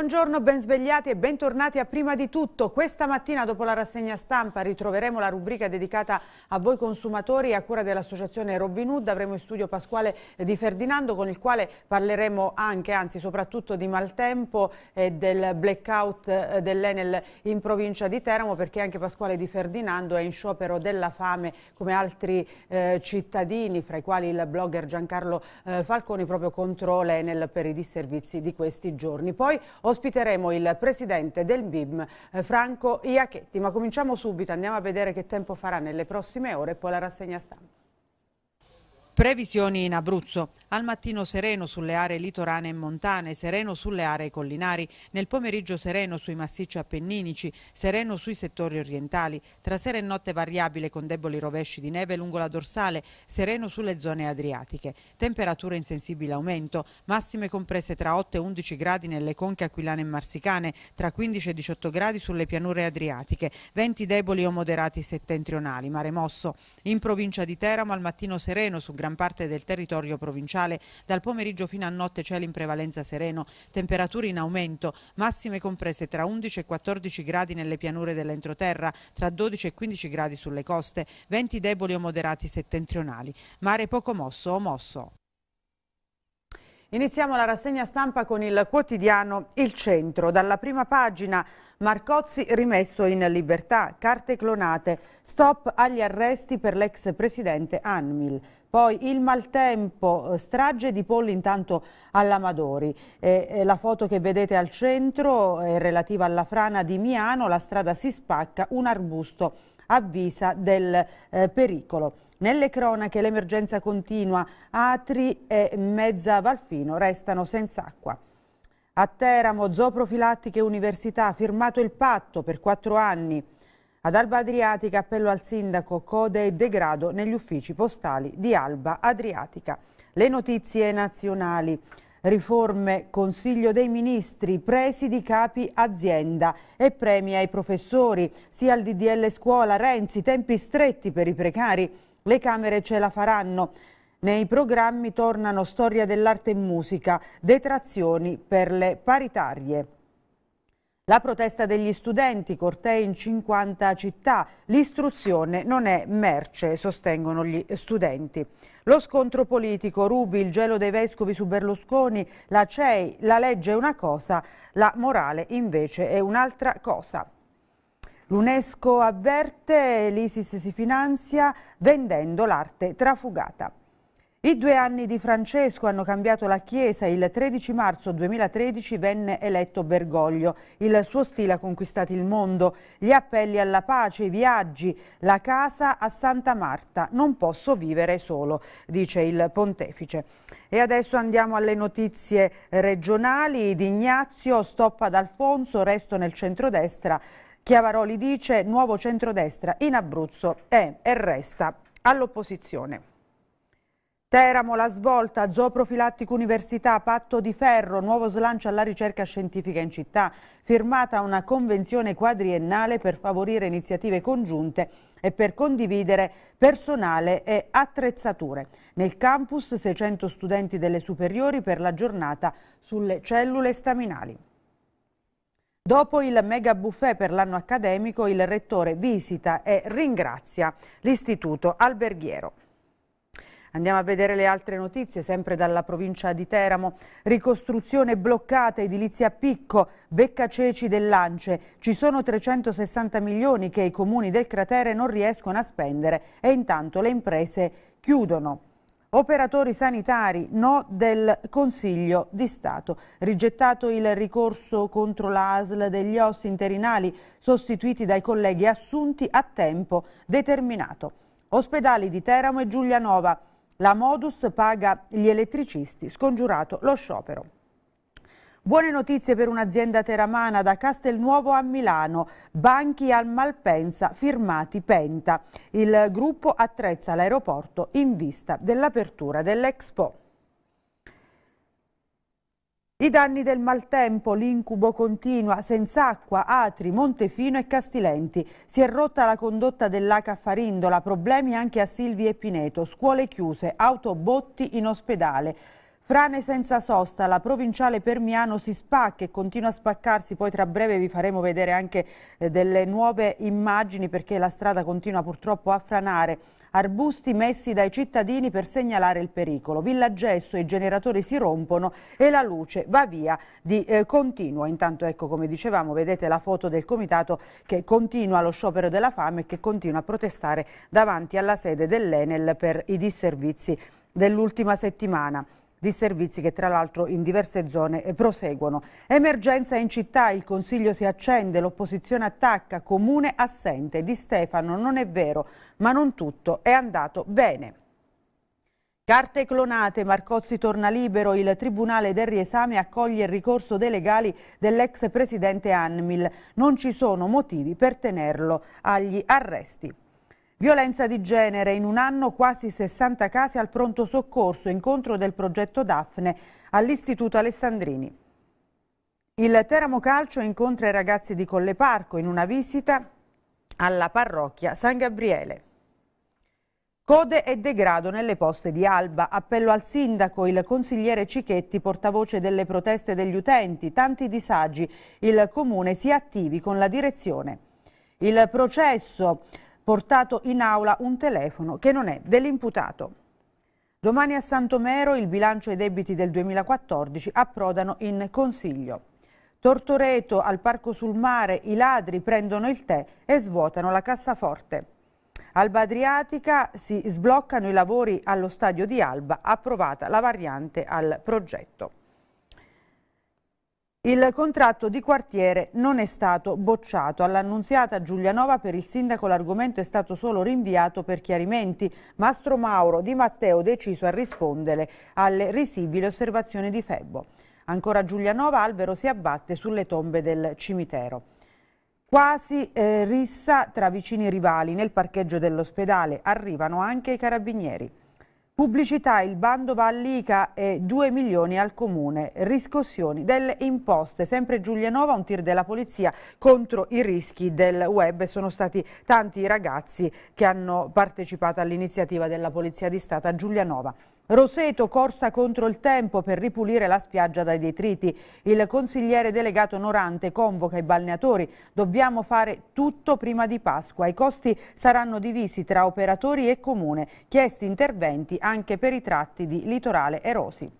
Buongiorno, ben svegliati e bentornati a Prima di Tutto. Questa mattina dopo la rassegna stampa ritroveremo la rubrica dedicata a voi consumatori a cura dell'associazione Robin Hood. Avremo in studio Pasquale Di Ferdinando con il quale parleremo anche, anzi soprattutto di maltempo e del blackout eh, dell'Enel in provincia di Teramo perché anche Pasquale Di Ferdinando è in sciopero della fame come altri eh, cittadini, fra i quali il blogger Giancarlo eh, Falconi proprio contro l'Enel per i disservizi di questi giorni. Poi, ospiteremo il presidente del BIM, eh, Franco Iachetti. Ma cominciamo subito, andiamo a vedere che tempo farà nelle prossime ore e poi la rassegna stampa. Previsioni in Abruzzo. Al mattino sereno sulle aree litorane e montane, sereno sulle aree collinari, nel pomeriggio sereno sui massicci appenninici, sereno sui settori orientali, tra sera e notte variabile con deboli rovesci di neve lungo la dorsale, sereno sulle zone adriatiche. Temperature in sensibile aumento, massime comprese tra 8 e 11 gradi nelle conche aquilane e marsicane, tra 15 e 18 gradi sulle pianure adriatiche, venti deboli o moderati settentrionali, mare mosso. In provincia di Teramo al mattino sereno su Gran gran parte del territorio provinciale. Dal pomeriggio fino a notte cielo in prevalenza sereno, temperature in aumento, massime comprese tra 11 e 14 gradi nelle pianure dell'entroterra, tra 12 e 15 gradi sulle coste, venti deboli o moderati settentrionali, mare poco mosso o mosso. Iniziamo la rassegna stampa con il quotidiano Il Centro. Dalla prima pagina Marcozzi rimesso in libertà, carte clonate, stop agli arresti per l'ex presidente Anmil. Poi il maltempo, eh, strage di polli intanto all'Amadori. Eh, la foto che vedete al centro è eh, relativa alla frana di Miano, la strada si spacca, un arbusto avvisa del eh, pericolo. Nelle cronache l'emergenza continua, Atri e Mezza Valfino restano senza acqua. A Teramo, Zooprofilattiche Università ha firmato il patto per quattro anni. Ad Alba Adriatica appello al sindaco code e degrado negli uffici postali di Alba Adriatica. Le notizie nazionali. Riforme, Consiglio dei Ministri, presidi capi azienda e premi ai professori, sia il DDL scuola, Renzi, tempi stretti per i precari, le Camere ce la faranno. Nei programmi tornano storia dell'arte e musica, detrazioni per le paritarie. La protesta degli studenti, cortei in 50 città, l'istruzione non è merce, sostengono gli studenti. Lo scontro politico, Rubi, il gelo dei vescovi su Berlusconi, la CEI, la legge è una cosa, la morale invece è un'altra cosa. L'UNESCO avverte, l'ISIS si finanzia vendendo l'arte trafugata. I due anni di Francesco hanno cambiato la Chiesa. Il 13 marzo 2013 venne eletto Bergoglio. Il suo stile ha conquistato il mondo. Gli appelli alla pace, i viaggi, la casa a Santa Marta. Non posso vivere solo, dice il pontefice. E adesso andiamo alle notizie regionali di Ignazio. Stop ad Alfonso, resto nel centrodestra. Chiavaroli dice nuovo centrodestra in Abruzzo è e resta all'opposizione. Teramo, la svolta, zooprofilattico università, patto di ferro, nuovo slancio alla ricerca scientifica in città, firmata una convenzione quadriennale per favorire iniziative congiunte e per condividere personale e attrezzature. Nel campus 600 studenti delle superiori per la giornata sulle cellule staminali. Dopo il mega buffet per l'anno accademico, il rettore visita e ringrazia l'istituto alberghiero. Andiamo a vedere le altre notizie, sempre dalla provincia di Teramo. Ricostruzione bloccata, edilizia a picco, beccaceci dell'Ance. Ci sono 360 milioni che i comuni del cratere non riescono a spendere e intanto le imprese chiudono. Operatori sanitari, no del Consiglio di Stato. Rigettato il ricorso contro l'ASL degli ossi interinali sostituiti dai colleghi assunti a tempo determinato. Ospedali di Teramo e Giulianova. La Modus paga gli elettricisti, scongiurato lo sciopero. Buone notizie per un'azienda teramana da Castelnuovo a Milano, banchi al Malpensa firmati Penta. Il gruppo attrezza l'aeroporto in vista dell'apertura dell'Expo. I danni del maltempo, l'incubo continua, Senz'acqua, Atri, Montefino e Castilenti. Si è rotta la condotta dell'Aca Farindola, problemi anche a Silvi e Pineto, scuole chiuse, autobotti in ospedale. Frane senza sosta, la provinciale Permiano si spacca e continua a spaccarsi, poi tra breve vi faremo vedere anche eh, delle nuove immagini perché la strada continua purtroppo a franare arbusti messi dai cittadini per segnalare il pericolo. Villa Gesso, i generatori si rompono e la luce va via di eh, continuo. Intanto ecco come dicevamo, vedete la foto del comitato che continua lo sciopero della fame e che continua a protestare davanti alla sede dell'Enel per i disservizi dell'ultima settimana di servizi che tra l'altro in diverse zone eh, proseguono. Emergenza in città, il Consiglio si accende, l'opposizione attacca, comune assente, Di Stefano non è vero, ma non tutto è andato bene. Carte clonate, Marcozzi torna libero, il Tribunale del riesame accoglie il ricorso dei legali dell'ex presidente Anmil. Non ci sono motivi per tenerlo agli arresti. Violenza di genere, in un anno quasi 60 casi al pronto soccorso, incontro del progetto Daphne all'Istituto Alessandrini. Il Teramo Calcio incontra i ragazzi di Colle Parco in una visita alla parrocchia San Gabriele. Code e degrado nelle poste di Alba, appello al sindaco, il consigliere Cichetti, portavoce delle proteste degli utenti, tanti disagi, il comune si attivi con la direzione. Il processo portato in aula un telefono che non è dell'imputato. Domani a Santomero il bilancio e i debiti del 2014 approdano in consiglio. Tortoreto, al Parco sul Mare, i ladri prendono il tè e svuotano la cassaforte. Alba Adriatica si sbloccano i lavori allo stadio di Alba, approvata la variante al progetto. Il contratto di quartiere non è stato bocciato. All'annunziata Giulianova per il sindaco l'argomento è stato solo rinviato per chiarimenti. Mastro Mauro Di Matteo deciso a rispondere alle risibili osservazioni di Febbo. Ancora Giulianova, albero si abbatte sulle tombe del cimitero. Quasi eh, rissa tra vicini rivali nel parcheggio dell'ospedale. Arrivano anche i carabinieri. Pubblicità, il bando va all'ICA e 2 milioni al comune, riscossioni delle imposte. Sempre Giulianova, un tir della polizia contro i rischi del web. Sono stati tanti i ragazzi che hanno partecipato all'iniziativa della Polizia di Stato a Giulianova. Roseto corsa contro il tempo per ripulire la spiaggia dai detriti. Il consigliere delegato Norante convoca i balneatori. Dobbiamo fare tutto prima di Pasqua. I costi saranno divisi tra operatori e comune. Chiesti interventi anche per i tratti di litorale erosi.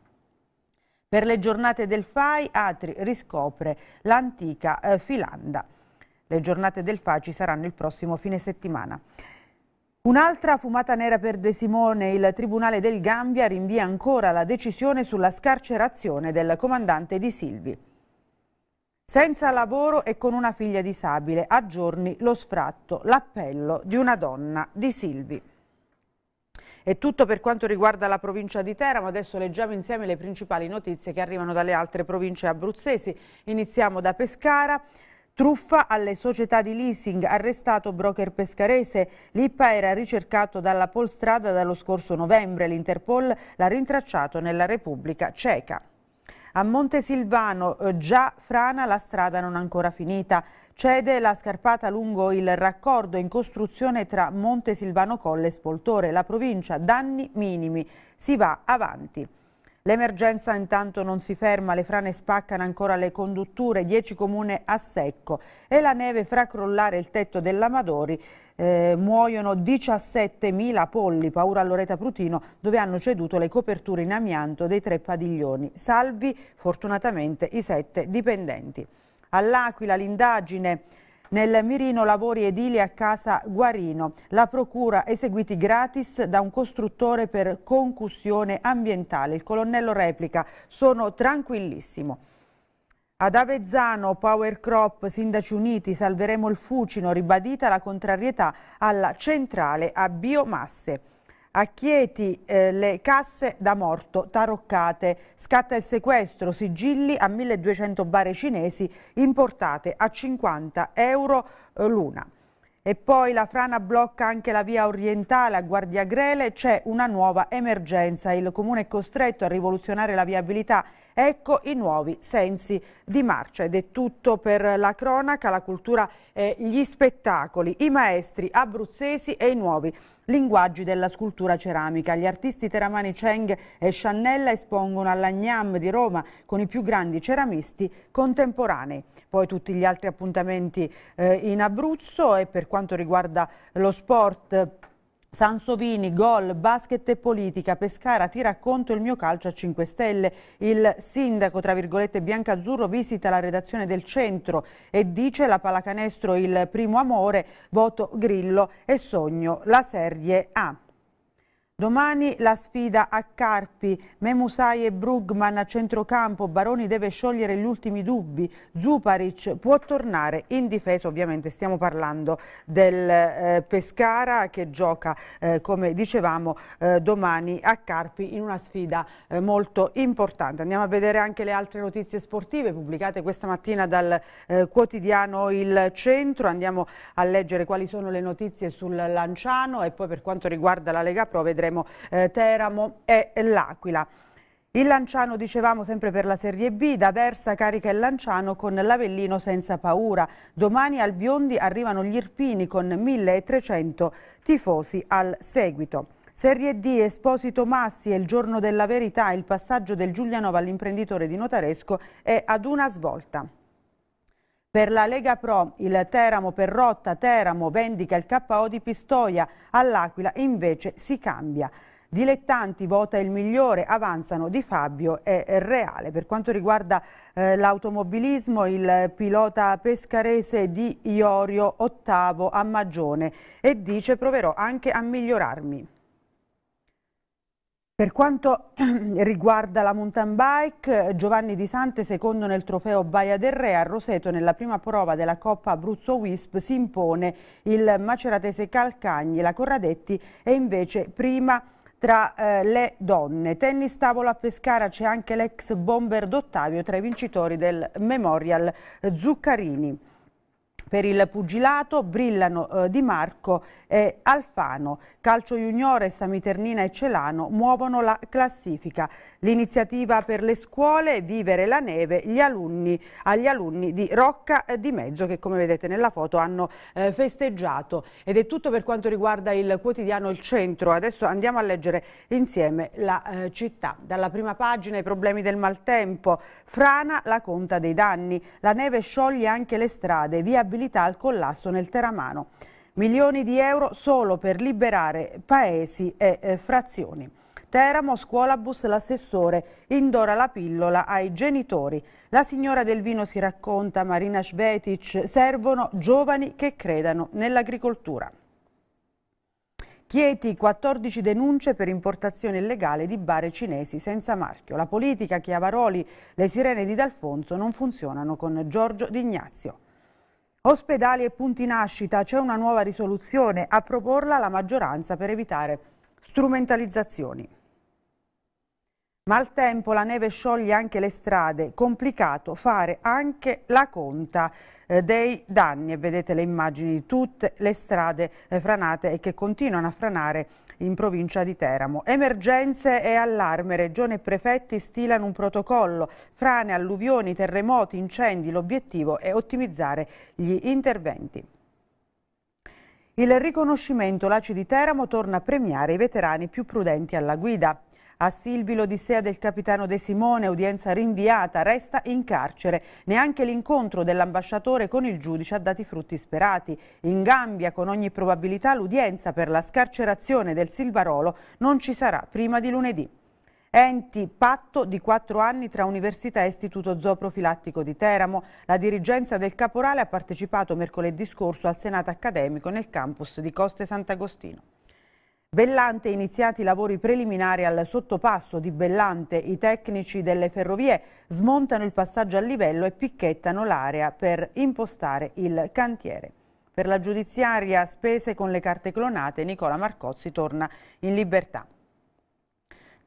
Per le giornate del FAI Atri riscopre l'antica eh, Filanda. Le giornate del FAI ci saranno il prossimo fine settimana. Un'altra fumata nera per De Simone, il Tribunale del Gambia rinvia ancora la decisione sulla scarcerazione del comandante di Silvi. Senza lavoro e con una figlia disabile, a giorni lo sfratto, l'appello di una donna di Silvi. È tutto per quanto riguarda la provincia di Teramo, adesso leggiamo insieme le principali notizie che arrivano dalle altre province abruzzesi. Iniziamo da Pescara. Truffa alle società di leasing, arrestato broker pescarese. Lippa era ricercato dalla Polstrada dallo scorso novembre. L'Interpol l'ha rintracciato nella Repubblica Ceca. A Montesilvano, eh, già frana, la strada non ancora finita. Cede la scarpata lungo il raccordo in costruzione tra Montesilvano Colle e Spoltore. La provincia, danni minimi. Si va avanti. L'emergenza intanto non si ferma, le frane spaccano ancora le condutture, 10 comune a secco e la neve fra crollare il tetto dell'Amadori eh, muoiono 17.000 polli, paura a Loreta Prutino dove hanno ceduto le coperture in amianto dei tre padiglioni, salvi fortunatamente i sette dipendenti. All'Aquila l'indagine nel mirino lavori edili a casa Guarino. La procura eseguiti gratis da un costruttore per concussione ambientale. Il colonnello replica, sono tranquillissimo. Ad Avezzano, Power Crop, Sindaci Uniti, salveremo il Fucino, ribadita la contrarietà alla centrale a biomasse. A Chieti eh, le casse da morto taroccate, scatta il sequestro, sigilli a 1200 bare cinesi importate a 50 euro eh, l'una. E poi la frana blocca anche la via orientale a Guardiagrele, c'è una nuova emergenza. Il comune è costretto a rivoluzionare la viabilità ecco i nuovi sensi di marcia. Ed è tutto per la cronaca, la cultura e gli spettacoli, i maestri abruzzesi e i nuovi linguaggi della scultura ceramica. Gli artisti teramani Cheng e Sciannella espongono alla all'Agnam di Roma con i più grandi ceramisti contemporanei. Poi tutti gli altri appuntamenti eh, in Abruzzo e per quanto riguarda lo sport Sansovini, gol, basket e politica, Pescara tira a conto il mio calcio a 5 stelle. Il sindaco, tra virgolette, Biancazzurro visita la redazione del centro e dice la palacanestro il primo amore, voto Grillo e sogno la serie A. Domani la sfida a Carpi, Memusai e Brugman a centrocampo, Baroni deve sciogliere gli ultimi dubbi, Zuparic può tornare in difesa, ovviamente stiamo parlando del eh, Pescara che gioca, eh, come dicevamo, eh, domani a Carpi in una sfida eh, molto importante. Andiamo a vedere anche le altre notizie sportive pubblicate questa mattina dal eh, quotidiano Il Centro, andiamo a leggere quali sono le notizie sul Lanciano e poi per quanto riguarda la Lega Pro vedremo Sanremo, eh, Teramo e L'Aquila. Il Lanciano, dicevamo, sempre per la Serie B, da Versa carica il Lanciano con l'Avellino senza paura. Domani al Biondi arrivano gli Irpini con 1300 tifosi al seguito. Serie D, Esposito Massi e il giorno della verità, il passaggio del Giulianova all'imprenditore di Notaresco è ad una svolta. Per la Lega Pro il Teramo per rotta Teramo vendica il KO di Pistoia, all'Aquila invece si cambia. Dilettanti vota il migliore, avanzano Di Fabio e Reale. Per quanto riguarda eh, l'automobilismo, il pilota pescarese di Iorio ottavo a Magione e dice proverò anche a migliorarmi. Per quanto riguarda la mountain bike, Giovanni Di Sante, secondo nel trofeo Baia del Re a Roseto, nella prima prova della Coppa Abruzzo Wisp si impone il maceratese Calcagni, la Corradetti è invece prima tra eh, le donne. Tennis tavolo a Pescara c'è anche l'ex bomber d'Ottavio tra i vincitori del Memorial Zuccarini. Per il pugilato brillano eh, Di Marco e Alfano. Calcio Juniore, Samiternina e Celano muovono la classifica. L'iniziativa per le scuole Vivere la neve gli alunni, agli alunni di Rocca di Mezzo che come vedete nella foto hanno eh, festeggiato. Ed è tutto per quanto riguarda il quotidiano Il Centro. Adesso andiamo a leggere insieme la eh, città. Dalla prima pagina i problemi del maltempo. Frana la conta dei danni. La neve scioglie anche le strade. Via responsabilità al collasso nel Teramano. Milioni di euro solo per liberare paesi e eh, frazioni. Teramo, scuolabus, l'assessore indora la pillola ai genitori. La signora del vino si racconta, Marina Svetic, servono giovani che credano nell'agricoltura. Chieti 14 denunce per importazione illegale di bare cinesi senza marchio. La politica, Chiavaroli, le sirene di D'Alfonso non funzionano con Giorgio D'Ignazio. Ospedali e punti nascita, c'è una nuova risoluzione, a proporla la maggioranza per evitare strumentalizzazioni. Maltempo, la neve scioglie anche le strade, complicato fare anche la conta eh, dei danni e vedete le immagini di tutte le strade eh, franate e che continuano a franare in provincia di Teramo. Emergenze e allarme, regione e prefetti stilano un protocollo, frane, alluvioni, terremoti, incendi, l'obiettivo è ottimizzare gli interventi. Il riconoscimento Laci di Teramo torna a premiare i veterani più prudenti alla guida. A Silvi l'odissea del capitano De Simone, udienza rinviata, resta in carcere. Neanche l'incontro dell'ambasciatore con il giudice ha dato i frutti sperati. In Gambia, con ogni probabilità, l'udienza per la scarcerazione del Silvarolo non ci sarà prima di lunedì. Enti, patto di quattro anni tra Università e Istituto Zooprofilattico di Teramo. La dirigenza del Caporale ha partecipato mercoledì scorso al Senato accademico nel campus di Coste Sant'Agostino. Bellante iniziati i lavori preliminari al sottopasso di Bellante. I tecnici delle ferrovie smontano il passaggio a livello e picchettano l'area per impostare il cantiere. Per la giudiziaria spese con le carte clonate Nicola Marcozzi torna in libertà.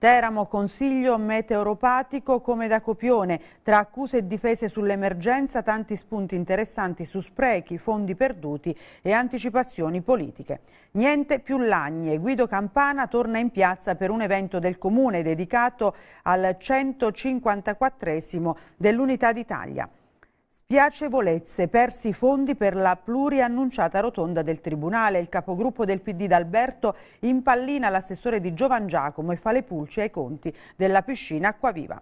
Teramo consiglio meteoropatico come da copione, tra accuse e difese sull'emergenza tanti spunti interessanti su sprechi, fondi perduti e anticipazioni politiche. Niente più lagne, Guido Campana torna in piazza per un evento del comune dedicato al 154 dell'Unità d'Italia. Piacevolezze, persi i fondi per la pluriannunciata rotonda del Tribunale. Il capogruppo del PD d'Alberto impallina l'assessore di Giovan Giacomo e fa le pulci ai conti della piscina Acquaviva.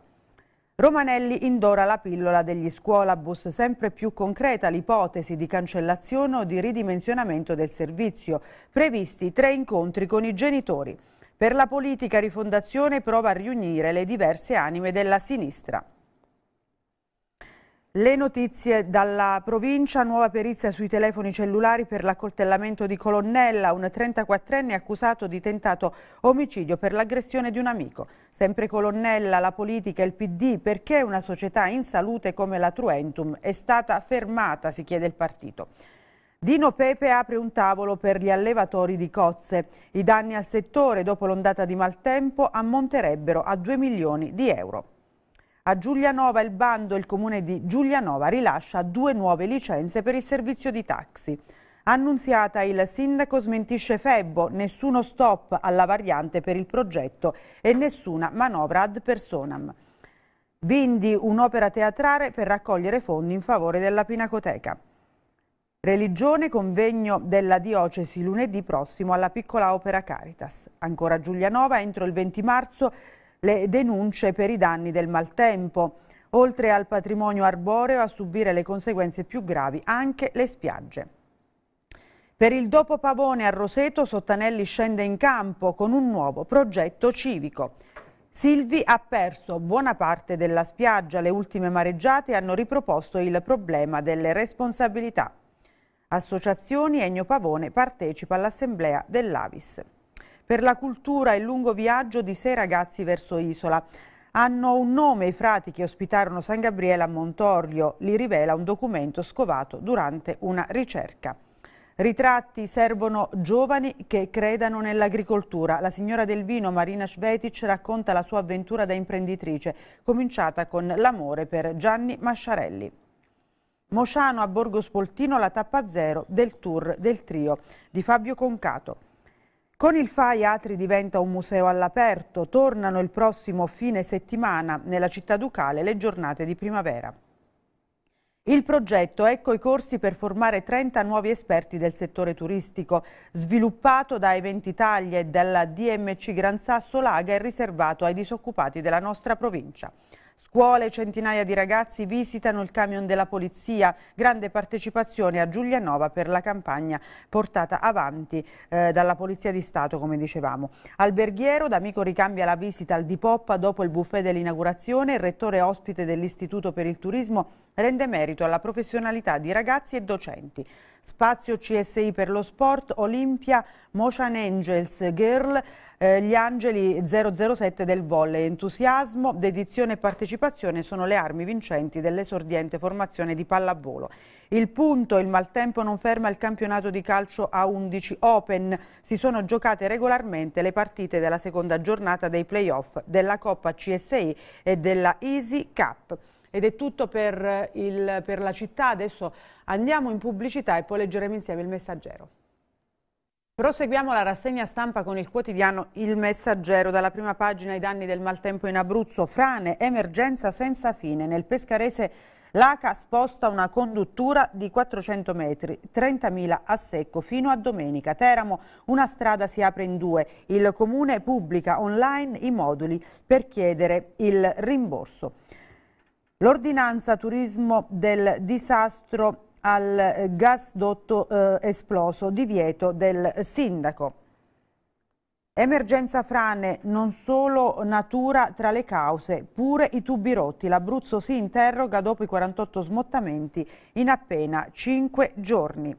Romanelli indora la pillola degli scuolabus, sempre più concreta l'ipotesi di cancellazione o di ridimensionamento del servizio. Previsti tre incontri con i genitori. Per la politica rifondazione prova a riunire le diverse anime della sinistra. Le notizie dalla provincia, nuova perizia sui telefoni cellulari per l'accoltellamento di Colonnella, un 34enne accusato di tentato omicidio per l'aggressione di un amico. Sempre Colonnella, la politica e il PD, perché una società in salute come la Truentum è stata fermata, si chiede il partito. Dino Pepe apre un tavolo per gli allevatori di cozze. I danni al settore dopo l'ondata di maltempo ammonterebbero a 2 milioni di euro. A Giulianova il bando, il comune di Giulianova rilascia due nuove licenze per il servizio di taxi. Annunziata il sindaco smentisce Febbo, nessuno stop alla variante per il progetto e nessuna manovra ad personam. Bindi un'opera teatrale per raccogliere fondi in favore della Pinacoteca. Religione, convegno della diocesi lunedì prossimo alla piccola opera Caritas. Ancora Giulianova, entro il 20 marzo le denunce per i danni del maltempo. Oltre al patrimonio arboreo a subire le conseguenze più gravi anche le spiagge. Per il dopo Pavone a Roseto Sottanelli scende in campo con un nuovo progetto civico. Silvi ha perso buona parte della spiaggia, le ultime mareggiate hanno riproposto il problema delle responsabilità. Associazioni Egno Pavone partecipa all'assemblea dell'Avis per la cultura e il lungo viaggio di sei ragazzi verso Isola. Hanno un nome i frati che ospitarono San Gabriele a Montorglio, li rivela un documento scovato durante una ricerca. Ritratti servono giovani che credano nell'agricoltura. La signora del vino Marina Svetic racconta la sua avventura da imprenditrice, cominciata con l'amore per Gianni Masciarelli. Mosciano a Borgo Spoltino la tappa zero del tour del trio di Fabio Concato. Con il FAI Atri diventa un museo all'aperto, tornano il prossimo fine settimana nella città ducale le giornate di primavera. Il progetto Ecco i corsi per formare 30 nuovi esperti del settore turistico, sviluppato da Event Italia e dalla DMC Gran Sasso Laga e riservato ai disoccupati della nostra provincia. Scuole, centinaia di ragazzi visitano il camion della polizia. Grande partecipazione a Giulianova per la campagna portata avanti eh, dalla Polizia di Stato, come dicevamo. Alberghiero, d'amico ricambia la visita al Di Poppa dopo il buffet dell'inaugurazione. Il rettore ospite dell'Istituto per il Turismo rende merito alla professionalità di ragazzi e docenti. Spazio CSI per lo sport, Olimpia, Motion Angels, Girl, eh, gli angeli 007 del volley. Entusiasmo, dedizione e partecipazione sono le armi vincenti dell'esordiente formazione di pallavolo. Il punto, il maltempo non ferma il campionato di calcio a 11 Open. Si sono giocate regolarmente le partite della seconda giornata dei playoff della Coppa CSI e della Easy Cup. Ed è tutto per, eh, il, per la città, adesso andiamo in pubblicità e poi leggeremo insieme il messaggero. Proseguiamo la rassegna stampa con il quotidiano Il Messaggero. Dalla prima pagina i danni del maltempo in Abruzzo, frane, emergenza senza fine. Nel Pescarese l'ACA sposta una conduttura di 400 metri, 30.000 a secco fino a domenica. Teramo una strada si apre in due. Il comune pubblica online i moduli per chiedere il rimborso. L'ordinanza turismo del disastro al eh, gasdotto eh, esploso, divieto del sindaco. Emergenza frane, non solo natura tra le cause, pure i tubi rotti. L'Abruzzo si interroga dopo i 48 smottamenti in appena 5 giorni.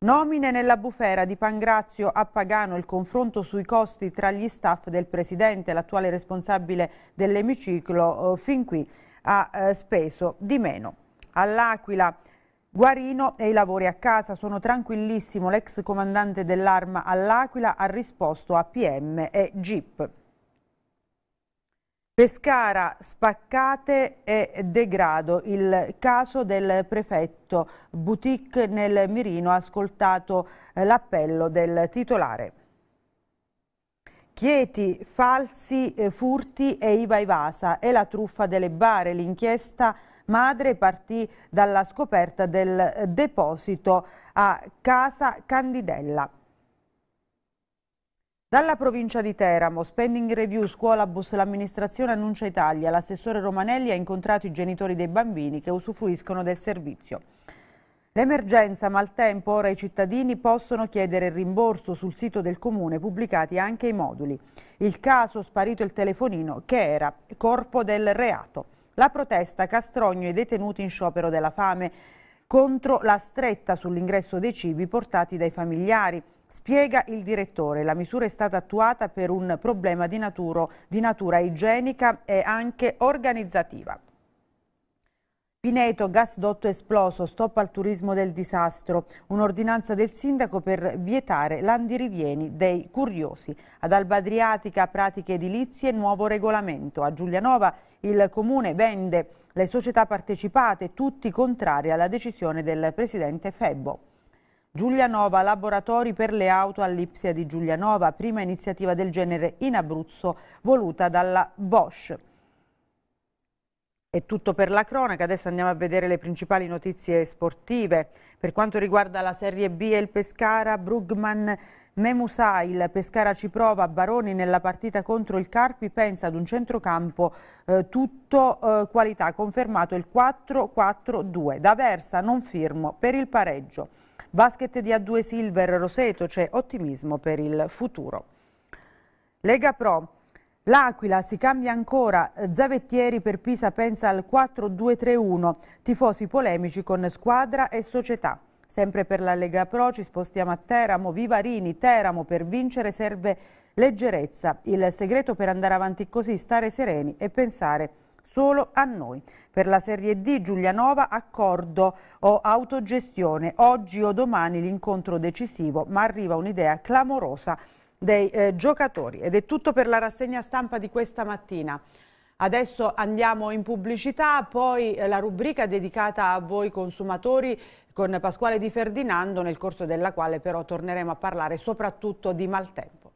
Nomine nella bufera di Pangrazio a Pagano il confronto sui costi tra gli staff del Presidente, l'attuale responsabile dell'emiciclo, eh, fin qui ha eh, speso di meno. All'Aquila Guarino e i lavori a casa sono tranquillissimo, l'ex comandante dell'arma all'Aquila ha risposto a PM e GIP. Pescara, spaccate e degrado. Il caso del prefetto Boutique nel Mirino ha ascoltato eh, l'appello del titolare. Chieti, falsi, eh, furti e Iva Ivasa e la truffa delle bare. L'inchiesta è madre partì dalla scoperta del deposito a Casa Candidella. Dalla provincia di Teramo, spending review Scuola Bus, l'amministrazione annuncia Italia. L'assessore Romanelli ha incontrato i genitori dei bambini che usufruiscono del servizio. L'emergenza maltempo, ora i cittadini possono chiedere il rimborso sul sito del comune, pubblicati anche i moduli. Il caso sparito il telefonino che era corpo del reato. La protesta Castrogno e detenuti in sciopero della fame contro la stretta sull'ingresso dei cibi portati dai familiari. Spiega il direttore, la misura è stata attuata per un problema di, naturo, di natura igienica e anche organizzativa. Pineto, gasdotto esploso, stop al turismo del disastro. Un'ordinanza del sindaco per vietare l'andirivieni dei curiosi. Ad Alba Adriatica pratiche edilizie, nuovo regolamento. A Giulianova il comune vende le società partecipate, tutti contrari alla decisione del presidente Febbo. Giulianova, laboratori per le auto all'Ipsia di Giulianova, prima iniziativa del genere in Abruzzo voluta dalla Bosch. È tutto per la cronaca, adesso andiamo a vedere le principali notizie sportive. Per quanto riguarda la Serie B e il Pescara, Brugman Memusa, il Pescara ci prova, Baroni nella partita contro il Carpi pensa ad un centrocampo eh, tutto eh, qualità, confermato il 4-4-2. Da Versa non firmo per il pareggio. Basket di A2 Silver Roseto, c'è ottimismo per il futuro. Lega Pro L'Aquila si cambia ancora, Zavettieri per Pisa pensa al 4-2-3-1, tifosi polemici con squadra e società. Sempre per la Lega Pro ci spostiamo a Teramo, Vivarini, Teramo per vincere serve leggerezza. Il segreto per andare avanti così, stare sereni e pensare solo a noi. Per la Serie D Giulianova accordo o autogestione, oggi o domani l'incontro decisivo, ma arriva un'idea clamorosa dei eh, giocatori. Ed è tutto per la rassegna stampa di questa mattina. Adesso andiamo in pubblicità, poi eh, la rubrica dedicata a voi consumatori con Pasquale Di Ferdinando, nel corso della quale però torneremo a parlare soprattutto di maltempo.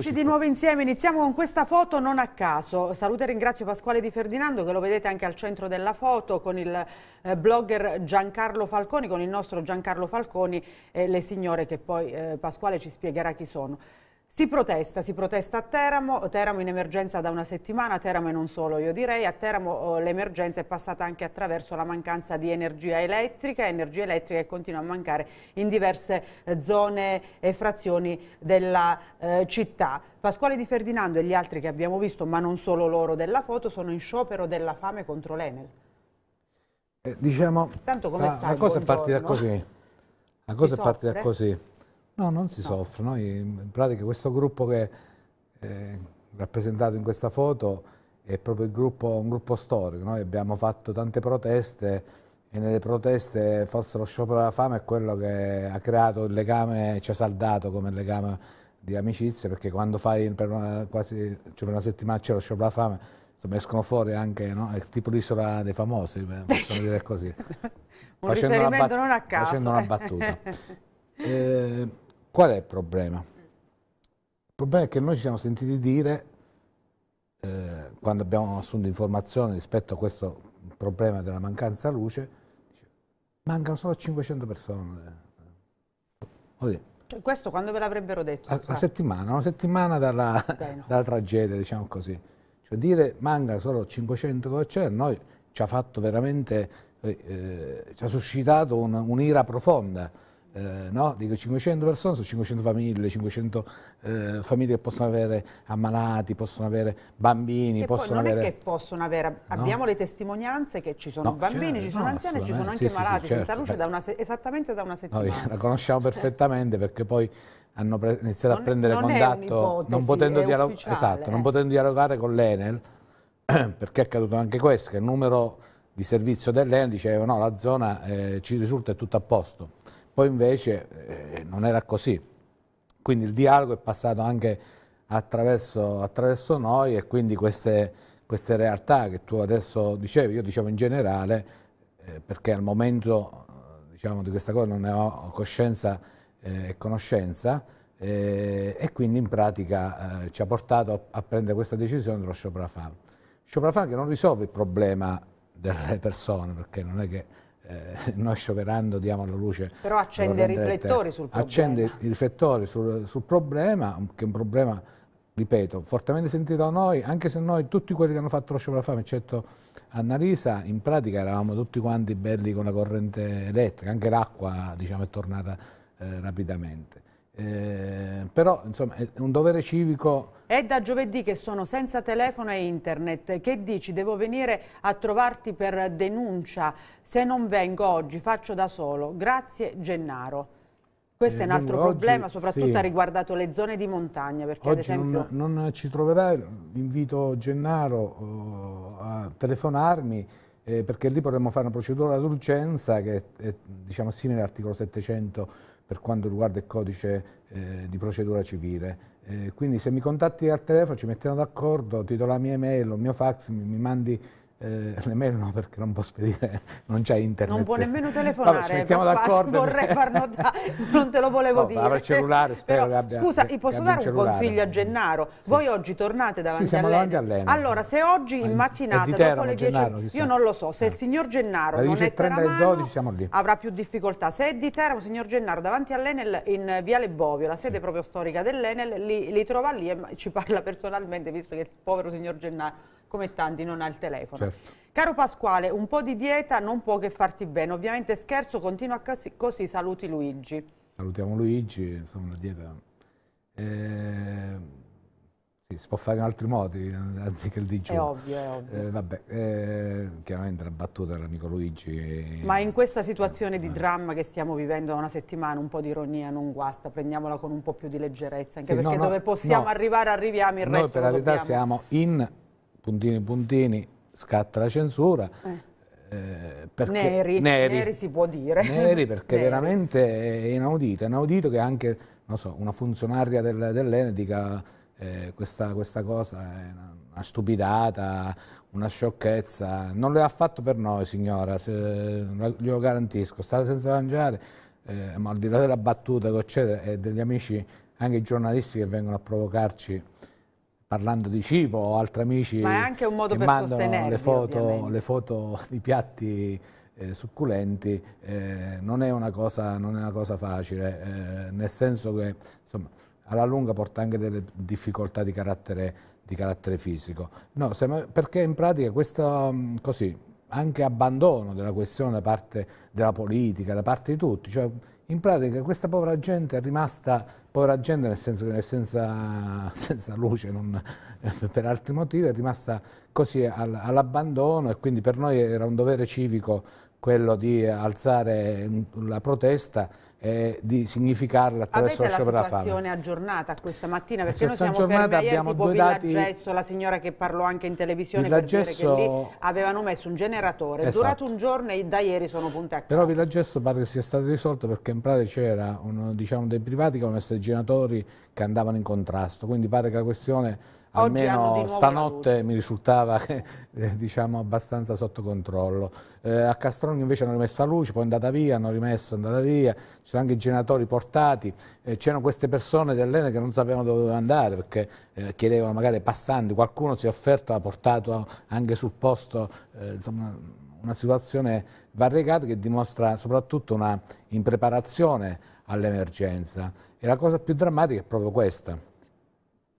Eccoci di nuovo insieme, iniziamo con questa foto non a caso. Saluto e ringrazio Pasquale Di Ferdinando che lo vedete anche al centro della foto con il eh, blogger Giancarlo Falconi, con il nostro Giancarlo Falconi e le signore che poi eh, Pasquale ci spiegherà chi sono. Si protesta, si protesta a Teramo, Teramo in emergenza da una settimana, Teramo e non solo io direi, a Teramo oh, l'emergenza è passata anche attraverso la mancanza di energia elettrica, energia elettrica che continua a mancare in diverse eh, zone e frazioni della eh, città. Pasquale Di Ferdinando e gli altri che abbiamo visto, ma non solo loro della foto, sono in sciopero della fame contro l'Enel. Eh, diciamo, Tanto come la, sta la cosa è partita così, la cosa è partita così. No, non si no. soffre. Noi, in pratica questo gruppo che è rappresentato in questa foto è proprio gruppo, un gruppo storico. Noi abbiamo fatto tante proteste e nelle proteste forse lo sciopero della fame è quello che ha creato il legame, ci ha saldato come legame di amicizia, perché quando fai per una, quasi, cioè per una settimana c'è lo sciopero della fame, insomma escono fuori anche, no? è tipo l'isola dei famosi, eh, possiamo dire così. un facendo riferimento non a caso. Facendo una battuta. eh, Qual è il problema? Il problema è che noi ci siamo sentiti dire, eh, quando abbiamo assunto informazioni rispetto a questo problema della mancanza di luce, mancano solo 500 persone. Cioè, questo quando ve l'avrebbero detto? La, ah. settimana, una settimana dalla, okay, no. dalla tragedia, diciamo così. Cioè, dire manca solo 500 cioè, noi ci ha fatto veramente, eh, eh ci ha suscitato un'ira un profonda eh, no? Dico 500 persone, sono 500 famiglie, 500 eh, famiglie che possono avere ammalati, possono avere bambini, che possono non avere... Non è che possono avere, abbiamo no? le testimonianze che ci sono no, bambini, ci certo, sono anziani, ci sono anche sì, malati sì, sì, senza certo, luce da certo. una se... esattamente da una settimana. Noi la conosciamo cioè, perfettamente perché poi hanno iniziato non, a prendere non contatto non potendo, dialog... esatto, eh. non potendo dialogare con l'Enel, perché è accaduto anche questo, che il numero di servizio dell'Enel diceva no, la zona eh, ci risulta è tutto a posto. Poi invece eh, non era così. Quindi il dialogo è passato anche attraverso, attraverso noi e quindi queste, queste, realtà che tu adesso dicevi, io dicevo in generale, eh, perché al momento eh, diciamo, di questa cosa non ne ho coscienza eh, e conoscenza, eh, e quindi in pratica ci ha portato a, prendere questa decisione dello sciopero fan. Sciopero fan che non risolve il problema delle persone, perché non è che eh, noi scioperando diamo la luce... Però accende i riflettori sul problema. Accende i riflettori sul, sul problema, che è un problema ripeto, fortemente sentito da noi, anche se noi tutti quelli che hanno fatto lo sciopero fame, eccetto Annalisa, in pratica eravamo tutti quanti belli con la corrente elettrica, anche l'acqua diciamo, è tornata eh, rapidamente. Eh, però insomma è un dovere civico. È da giovedì che sono senza telefono e internet. Che dici? Devo venire a trovarti per denuncia. Se non vengo oggi faccio da solo. Grazie Gennaro. Questo eh, è un eh, altro problema, oggi, soprattutto sì. ha riguardato le zone di montagna. Perché oggi ad esempio... non, non ci troverai, invito Gennaro uh, a telefonarmi. Eh, perché lì potremmo fare una procedura d'urgenza che è, è diciamo, simile all'articolo 700 per quanto riguarda il codice eh, di procedura civile. Eh, quindi se mi contatti al telefono ci mettiamo d'accordo, ti do la mia email, il mio fax, mi, mi mandi eh, le mail no perché non può spedire, non c'è internet. Non può nemmeno telefonare, Vabbè, ci vorrei far notare, non te lo volevo no, dire. Avrà il cellulare, spero Però, che abbia Scusa, che posso dare un, un consiglio a Gennaro? Sì. Voi oggi tornate davanti, sì, siamo davanti a lei. Allora, se oggi in mattinata, terra, dopo le 10, Gennaro, io non lo so, se il ah. signor Gennaro La non è Teramano, avrà più difficoltà. Se è di Teramo, signor Gennaro, davanti all'Enel in Viale Bovio, la sede sì. proprio storica dell'Enel, li, li trova lì e ci parla personalmente, visto che il povero signor Gennaro come tanti non ha il telefono. Certo. Caro Pasquale, un po' di dieta non può che farti bene. Ovviamente scherzo, continua così, saluti Luigi. Salutiamo Luigi, insomma, la dieta... Eh si può fare in altri modi eh, anziché il digiuno. È ovvio, è ovvio. Eh, vabbè, eh, chiaramente la battuta dell'amico Luigi. È... Ma in questa situazione eh, di dramma che stiamo vivendo da una settimana, un po' di ironia non guasta, prendiamola con un po' più di leggerezza, anche sì, perché no, dove possiamo no. arrivare arriviamo, il resto Noi resto Noi per la verità siamo in puntini puntini scatta la censura. Eh. Eh, neri, neri, neri, si può dire. Neri perché neri. veramente è inaudito, è inaudito che anche so, una funzionaria del, dell'Ene dica eh, questa, questa, cosa è una, una, stupidata, una sciocchezza. Non lo ha fatto per noi signora, se, glielo garantisco, state senza mangiare, eh, ma al di là della battuta che c'è e eh, degli amici, anche giornalisti che vengono a provocarci parlando di cibo o altri amici Ma è anche un modo che per mandano le foto, le foto, di piatti eh, succulenti, eh, non, è una cosa, non è una cosa facile, eh, nel senso che insomma, alla lunga porta anche delle difficoltà di carattere, di carattere fisico. No, se, perché in pratica questo mm, così, anche abbandono della questione da parte della politica, da parte di tutti, cioè, in pratica questa povera gente è rimasta povera gente nel senso che senza, senza luce, non, per altri motivi, è rimasta così all'abbandono e quindi per noi era un dovere civico quello di alzare la protesta eh, di significarla attraverso Avete la sciopero della fame. Avete la situazione aggiornata questa mattina? Perché noi siamo per abbiamo tipo due dati... Gesso, la signora che parlò anche in televisione Villagesso... per lì avevano messo un generatore, esatto. durato un giorno e da ieri sono punte a capo. Però Villa Villagesso pare che sia stato risolto perché in pratica c'era diciamo, dei privati che avevano messo dei generatori che andavano in contrasto, quindi pare che la questione almeno stanotte mi risultava eh, diciamo, abbastanza sotto controllo. Eh, a Castroni invece hanno rimesso la luce, poi è andata via, hanno rimesso, è andata via, ci sono anche i generatori portati, eh, c'erano queste persone dell'Ene che non sapevano dove dovevano andare perché eh, chiedevano magari passanti, qualcuno si è offerto, ha portato anche sul posto eh, insomma, una situazione variegata che dimostra soprattutto una impreparazione all'emergenza e la cosa più drammatica è proprio questa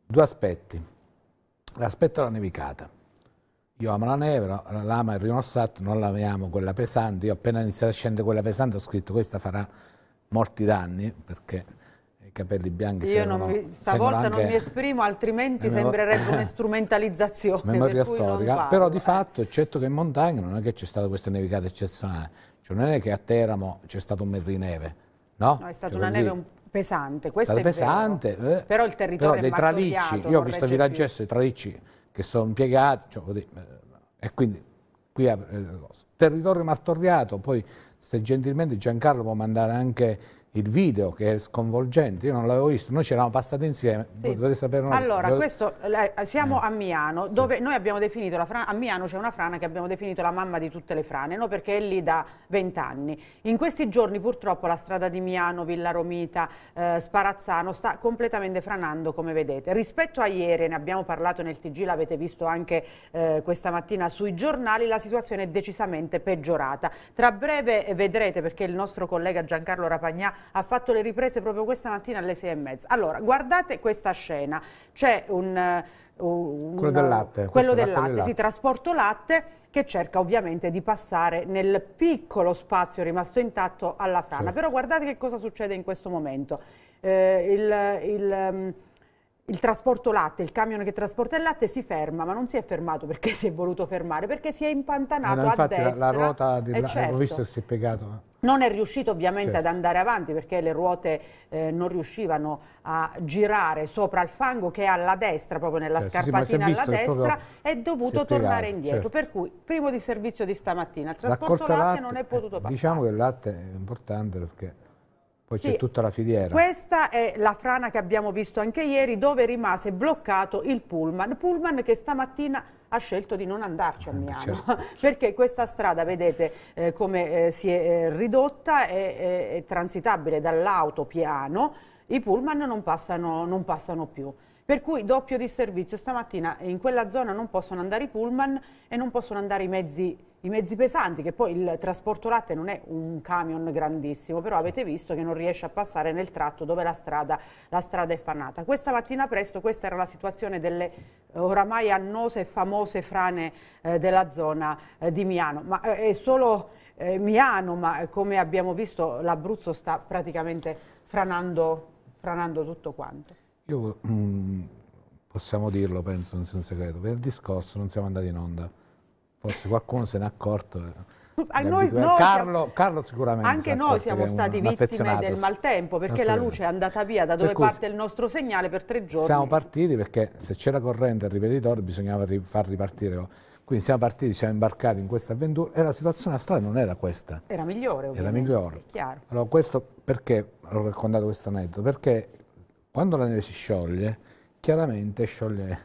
due aspetti. L'aspetto della nevicata. Io amo la neve, l'ama il rinossato, non la amiamo quella pesante. Io appena iniziato a scendere quella pesante ho scritto questa farà molti danni perché i capelli bianchi Io sembrano... Mi, stavolta anche, non mi esprimo, altrimenti sembrerebbe una strumentalizzazione. Memoria per storica, però di fatto, eccetto che in montagna, non è che c'è stata questa nevicata eccezionale. Cioè non è che a Teramo c'è stato un metro di neve, no? No, è stata cioè, una neve un pesante, questo è, è pesante, eh, però il territorio però dei tralicci, io ho visto i villaggesso, i tralicci che sono impiegati, cioè, dire, eh, e quindi qui apre le cose. Territorio martoriato, poi se gentilmente Giancarlo può mandare anche il video che è sconvolgente, io non l'avevo visto, noi ci eravamo passati insieme, sì. potete sapere una Allora, questo, eh, eh, siamo eh. a Miano, dove sì. noi abbiamo definito, la frana, a Miano c'è una frana che abbiamo definito la mamma di tutte le frane, no? perché è lì da vent'anni. In questi giorni purtroppo la strada di Miano, Villa Romita, eh, Sparazzano sta completamente franando come vedete. Rispetto a ieri, ne abbiamo parlato nel TG, l'avete visto anche eh, questa mattina sui giornali, la situazione è decisamente peggiorata. Tra breve vedrete, perché il nostro collega Giancarlo Rapagnà ha fatto le riprese proprio questa mattina alle sei e mezza. Allora, guardate questa scena, c'è un... Eh, un, quello del latte, quello del latte, latte. sì, trasporto latte che cerca ovviamente di passare nel piccolo spazio rimasto intatto alla frana. Certo. Però guardate che cosa succede in questo momento. Eh, il, il mm, il trasporto latte, il camion che trasporta il latte si ferma, ma non si è fermato perché si è voluto fermare, perché si è eh, impantanato no, no, a destra. La, la ruota del eh, eh, certo. visto si è piegato. Non è riuscito ovviamente certo. ad andare avanti perché le ruote eh, non riuscivano a girare sopra il fango che è alla destra, proprio nella certo, scarpatina sì, alla destra, è, dovuto è tornare indietro. Certo. Per cui primo di servizio di stamattina, il trasporto latte, latte non è potuto passare. Diciamo che il latte è importante perché poi sì, c'è tutta la filiera. Questa è la frana che abbiamo visto anche ieri dove rimase bloccato il pullman. Pullman che stamattina ha scelto di non andarci a eh, Milano certo. perché questa strada vedete eh, come eh, si è eh, ridotta è, è, è transitabile dall'auto piano i pullman non passano, non passano più per cui doppio di servizio stamattina in quella zona non possono andare i pullman e non possono andare i mezzi i mezzi pesanti, che poi il trasporto latte non è un camion grandissimo, però avete visto che non riesce a passare nel tratto dove la strada, la strada è fannata. Questa mattina presto questa era la situazione delle eh, oramai annose e famose frane eh, della zona eh, di Miano, ma eh, è solo eh, Miano, ma eh, come abbiamo visto l'Abruzzo sta praticamente franando, franando tutto quanto. Io, mh, mm, possiamo dirlo, penso, non senza segreto, venerdì scorso non siamo andati in onda forse qualcuno se n'è accorto. Eh. Eh, noi, eh, noi Carlo, Carlo, sicuramente. Anche noi siamo stati vittime del maltempo perché la luce è andata via da dove parte il nostro segnale per tre giorni. Siamo partiti perché se c'era corrente al ripetitore bisognava far ripartire. Oh. Quindi siamo partiti, siamo imbarcati in questa avventura e la situazione a strada non era questa. Era migliore ovviamente. Era migliore. Allora questo perché ho raccontato questo aneddoto? Perché quando la neve si scioglie, chiaramente scioglie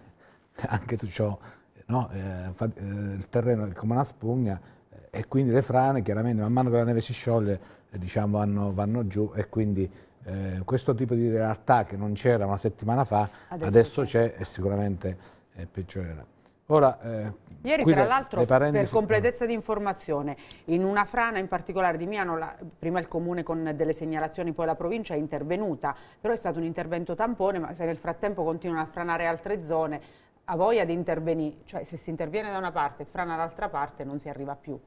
anche tutto ciò no? Eh, eh, il terreno è come una spugna eh, e quindi le frane chiaramente man mano che la neve si scioglie diciamo, vanno, vanno giù e quindi eh, questo tipo di realtà che non c'era una settimana fa adesso, c'è e sicuramente eh, peggiorerà. Ora, eh, Ieri tra l'altro per completezza di informazione, in una frana in particolare di Miano, la, prima il comune con delle segnalazioni, poi la provincia è intervenuta, però è stato un intervento tampone, ma se nel frattempo continuano a franare altre zone, ha voglia di intervenire, cioè se si interviene da una parte e frana dall'altra parte non si arriva più,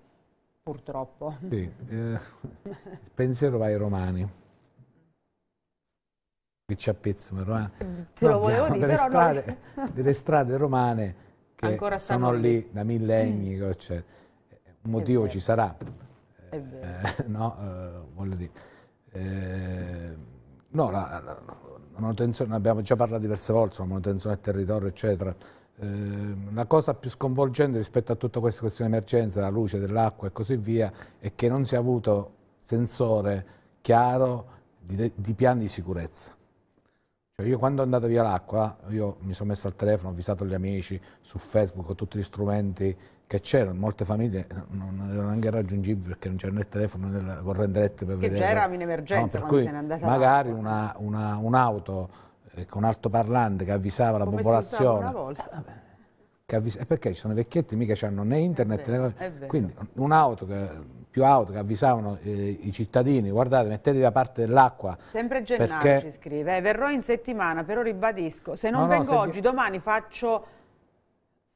purtroppo. Sì, eh, pensiero va ai romani che ci appezzano romani. Eh. Te lo volevo dire, delle, però strade, noi... delle strade romane che Ancora sono lì, da millenni, mm. cioè, un motivo ci sarà. Eh, no, eh, voglio dire. Eh, No, la, la, la manutenzione, abbiamo già parlato diverse volte, la manutenzione del territorio, eccetera. Ehm, la cosa più sconvolgente rispetto a tutta questa questione di emergenza, la luce, dell'acqua e così via, è che non si è avuto sensore chiaro di, di piani di sicurezza. Cioè io quando è andata via l'acqua, io mi sono messo al telefono, ho avvisato gli amici su Facebook, ho tutti gli strumenti che c'erano, molte famiglie non erano neanche raggiungibili perché non c'era né il telefono né la corrente elettrica per che vedere. Che c'era in emergenza no, quando se n'è andata Magari una, una, un'auto eh, con altoparlante che avvisava Come la popolazione. una volta. Eh, Avvisa, perché ci sono i vecchietti mica hanno né internet, vero, né... quindi un'auto che più auto che avvisavano eh, i cittadini, guardate, mettetevi da parte dell'acqua. Sempre Gennaro perché... ci scrive, eh, verrò in settimana, però ribadisco, se non no, vengo no, se oggi, vi... domani faccio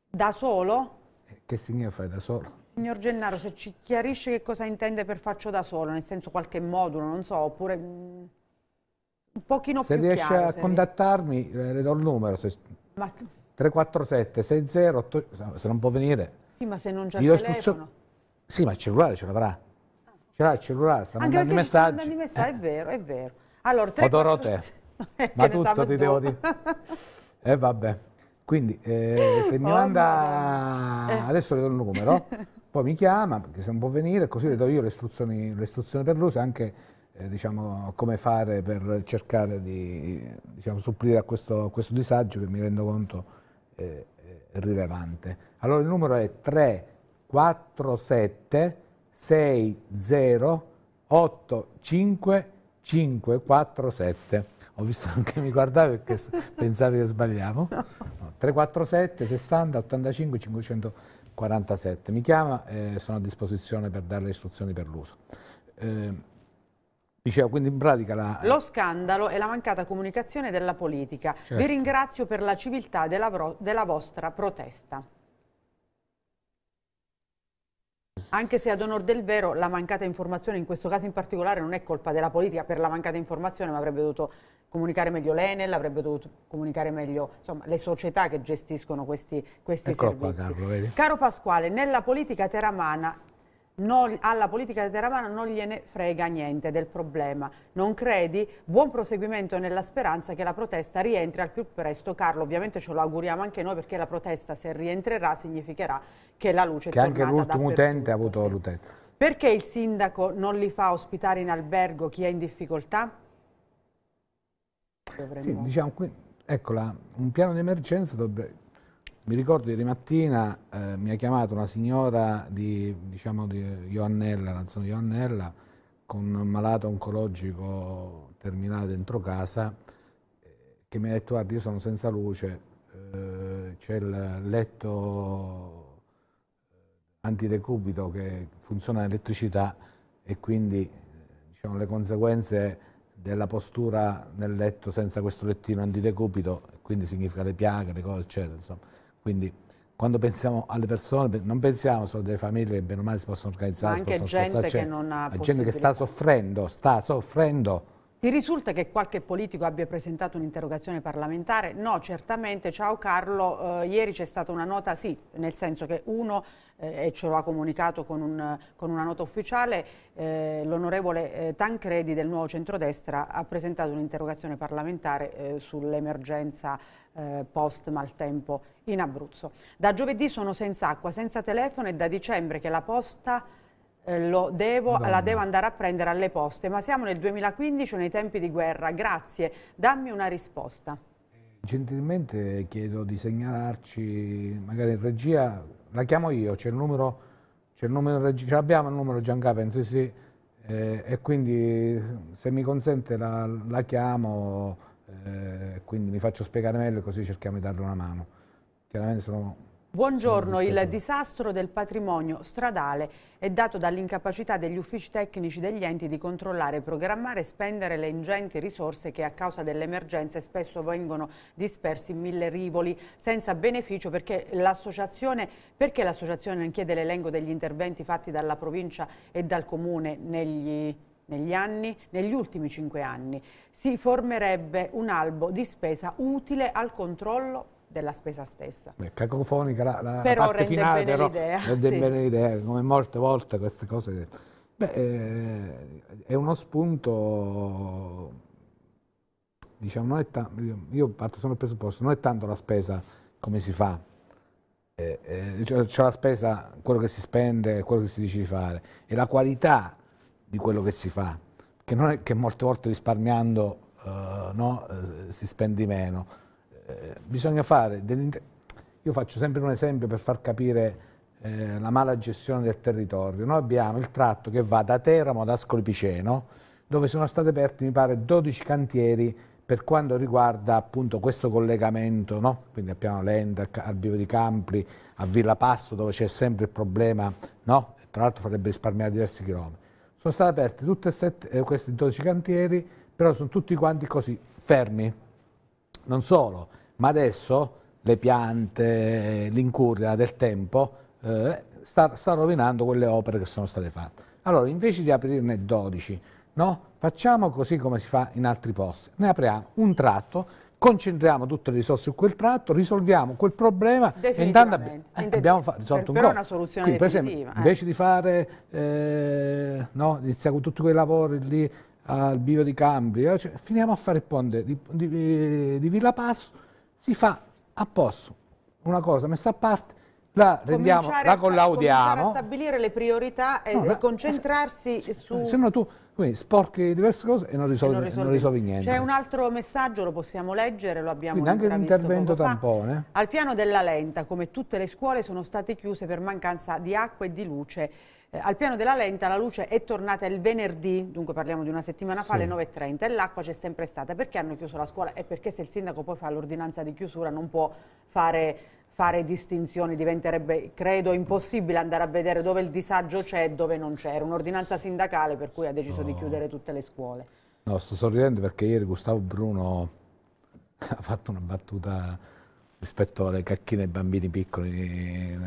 da solo. Eh, che significa fare da solo? Signor Gennaro, se ci chiarisce che cosa intende per faccio da solo, nel senso qualche modulo, non so, oppure mh, mm, un pochino se più riesce chiaro. A se riesce a contattarmi, le do il numero. Se... Ma... 347 60 se non può venire. Sì, ma se non c'è il telefono. Sì, ma il cellulare ce l'avrà. Ce l'ha il cellulare, sta mandando i messaggi. Mandando i messaggi, è eh. vero, è vero. Allora, tre Odoro te. ma tutto ti devo dire. E eh, vabbè. Quindi eh, se mi oh, manda... Ah, eh. Adesso le do il numero, poi mi chiama, perché se non può venire, così le do io le istruzioni, le istruzioni per l'uso e anche eh, diciamo, come fare per cercare di diciamo, supplire a questo, questo, disagio che mi rendo conto eh, è rilevante. Allora il numero è 3 347 60 85 547. Ho visto che mi guardavi perché pensavi che sbagliavo. No. 347 60 85 547. Mi chiama e sono a disposizione per dare le istruzioni per l'uso. Eh, Dicevo, quindi in pratica la... Lo scandalo è la mancata comunicazione della politica. Certo. Vi ringrazio per la civiltà della, della vostra protesta. anche se ad onor del vero la mancata informazione, in questo caso in particolare, non è colpa della politica per la mancata informazione, ma avrebbe dovuto comunicare meglio l'Enel, avrebbe dovuto comunicare meglio insomma, le società che gestiscono questi, questi servizi. Qua, Carlo, Caro Pasquale, nella politica teramana non, alla politica di teramana non gliene frega niente del problema. Non credi? Buon proseguimento nella speranza che la protesta rientri al più presto. Carlo, ovviamente ce lo auguriamo anche noi perché la protesta se rientrerà significherà che la luce che è tornata Che anche l'ultimo utente ha avuto sì. l'utente. Perché il sindaco non li fa ospitare in albergo chi è in difficoltà? Dovremmo... Sì, diciamo, qui, eccola, un piano di emergenza dovrebbe mi ricordo ieri mattina eh, mi ha chiamato una signora di, diciamo, di Ioannella, la zona con un malato oncologico terminale dentro casa, eh, che mi ha detto guarda io sono senza luce, eh, c'è il letto eh, antidecubito che funziona l'elettricità e quindi eh, diciamo, le conseguenze della postura nel letto senza questo lettino antidecubito, quindi significa le piaghe, le cose eccetera. Insomma. Quindi quando pensiamo alle persone, non pensiamo solo alle famiglie che bene o male si possono organizzare, Ma si possono spostarci, a gente che sta soffrendo, sta soffrendo ti risulta che qualche politico abbia presentato un'interrogazione parlamentare? No, certamente. Ciao Carlo, eh, ieri c'è stata una nota, sì, nel senso che uno, eh, e ce lo ha comunicato con, un, con una nota ufficiale, eh, l'onorevole eh, Tancredi del Nuovo Centrodestra ha presentato un'interrogazione parlamentare eh, sull'emergenza eh, post maltempo in Abruzzo. Da giovedì sono senza acqua, senza telefono e da dicembre che la posta eh, devo, la devo andare a prendere alle poste, ma siamo nel 2015 o nei tempi di guerra, grazie, dammi una risposta. Gentilmente chiedo di segnalarci, magari in regia, la chiamo io, c'è il numero, c'è il numero in ce l'abbiamo il numero Gianca, penso sì, eh, e quindi se mi consente la, la chiamo, eh, quindi mi faccio spiegare meglio così cerchiamo di darle una mano. Chiaramente sono Buongiorno, il disastro del patrimonio stradale è dato dall'incapacità degli uffici tecnici degli enti di controllare, programmare e spendere le ingenti risorse che a causa delle emergenze spesso vengono dispersi in mille rivoli senza beneficio perché l'associazione, non chiede l'elenco degli interventi fatti dalla provincia e dal comune negli negli, anni, negli ultimi cinque anni si formerebbe un albo di spesa utile al controllo della spesa stessa. Beh, cacofonica la, la però parte finale, bene però rende sì. bene l'idea, come molte volte queste cose... Beh, eh, è uno spunto, diciamo, è io parto sempre dal presupposto, non è tanto la spesa come si fa, eh, eh, cioè, c'è la spesa, quello che si spende, quello che si dice di fare, è la qualità di quello che si fa, che non è che molte volte risparmiando eh, no, eh, si di meno, eh, bisogna fare, io faccio sempre un esempio per far capire eh, la mala gestione del territorio, noi abbiamo il tratto che va da Teramo ad Ascoli Piceno, dove sono stati aperti mi pare 12 cantieri per quanto riguarda appunto questo collegamento, no? quindi a Piano Lenta, al Bio di Campri, a Villa Pasto dove c'è sempre il problema, no? tra l'altro farebbe risparmiare diversi chilometri. Sono stati aperti tutti eh, questi 12 cantieri, però sono tutti quanti così, fermi. Non solo, ma adesso le piante, l'incuria del tempo eh, sta, sta, rovinando quelle opere che sono state fatte. Allora, invece di aprirne 12, no? facciamo così come si fa in altri posti. Ne apriamo un tratto, concentriamo tutte le risorse su quel tratto, risolviamo quel problema e intanto abbi eh, abbiamo risolto per, un problema. Però è una soluzione Quindi, per esempio, eh. invece di fare, eh, no, iniziare con tutti quei lavori lì al Bivio di Cambria, cioè, finiamo a fare il ponte di, di, di Villa Passo, si fa a posto una cosa messa a parte, la, rendiamo, la collaudiamo. A stabilire le priorità e, no, la, concentrarsi sì, su... Se no tu quindi, sporchi diverse cose e non risolvi, non risolvi. Non risolvi niente. C'è un altro messaggio, lo possiamo leggere, lo abbiamo quindi anche l'intervento tampone. Fa. Al piano della lenta, come tutte le scuole, sono state chiuse per mancanza di acqua e di luce. Eh, al piano della lenta la luce è tornata il venerdì, dunque parliamo di una settimana fa, alle 9.30 e l'acqua c'è sempre stata. Perché hanno chiuso la scuola e perché se il sindaco poi fa l'ordinanza di chiusura non può fare fare distinzioni diventerebbe, credo, impossibile andare a vedere dove il disagio c'è e dove non c'è. Era un'ordinanza sindacale per cui ha deciso no. di chiudere tutte le scuole. No, sto sorridendo perché ieri Gustavo Bruno ha fatto una battuta rispetto alle cacchine ai bambini piccoli, eh,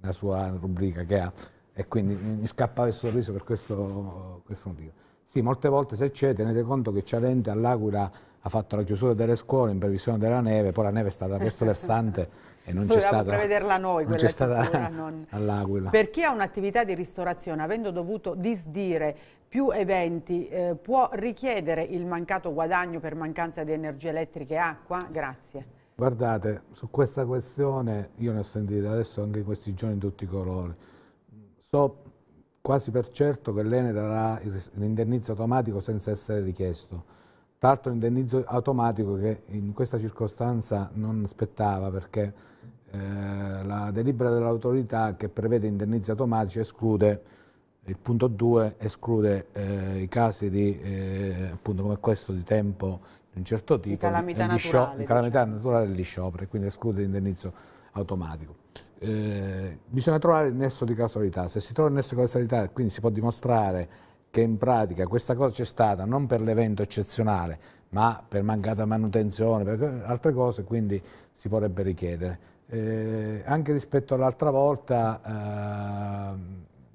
la sua rubrica che ha e quindi mi scappava il sorriso per questo, questo motivo. Sì, molte volte se c'è, tenete conto che Cialente all'Aquila ha fatto la chiusura delle scuole in previsione della neve, poi la neve è stata questo versante e non c'è stata... prevederla noi non quella stata non... all'Aquila. Per chi ha un'attività di ristorazione, avendo dovuto disdire più eventi, eh, può richiedere il mancato guadagno per mancanza di energia elettrica e acqua? Grazie. Guardate, su questa questione io ne ho sentita adesso anche in questi giorni in tutti i colori. So quasi per certo che l'ENE darà l'indennizzo automatico senza essere richiesto. Tra l'altro indennizzo automatico che in questa circostanza non spettava perché eh, la delibera dell'autorità che prevede indennizzi automatici esclude, il punto 2 esclude eh, i casi di, eh, appunto come questo di tempo di un certo tipo, di calamità, di, diciamo. naturale, di, di calamità naturale e di sciopero, quindi esclude l'indennizzo automatico. Eh, bisogna trovare il nesso di causalità. Se si trova il nesso di causalità, quindi si può dimostrare che in pratica questa cosa c'è stata non per l'evento eccezionale, ma per mancata manutenzione, per altre cose, quindi si potrebbe richiedere. Eh, anche rispetto all'altra volta, eh,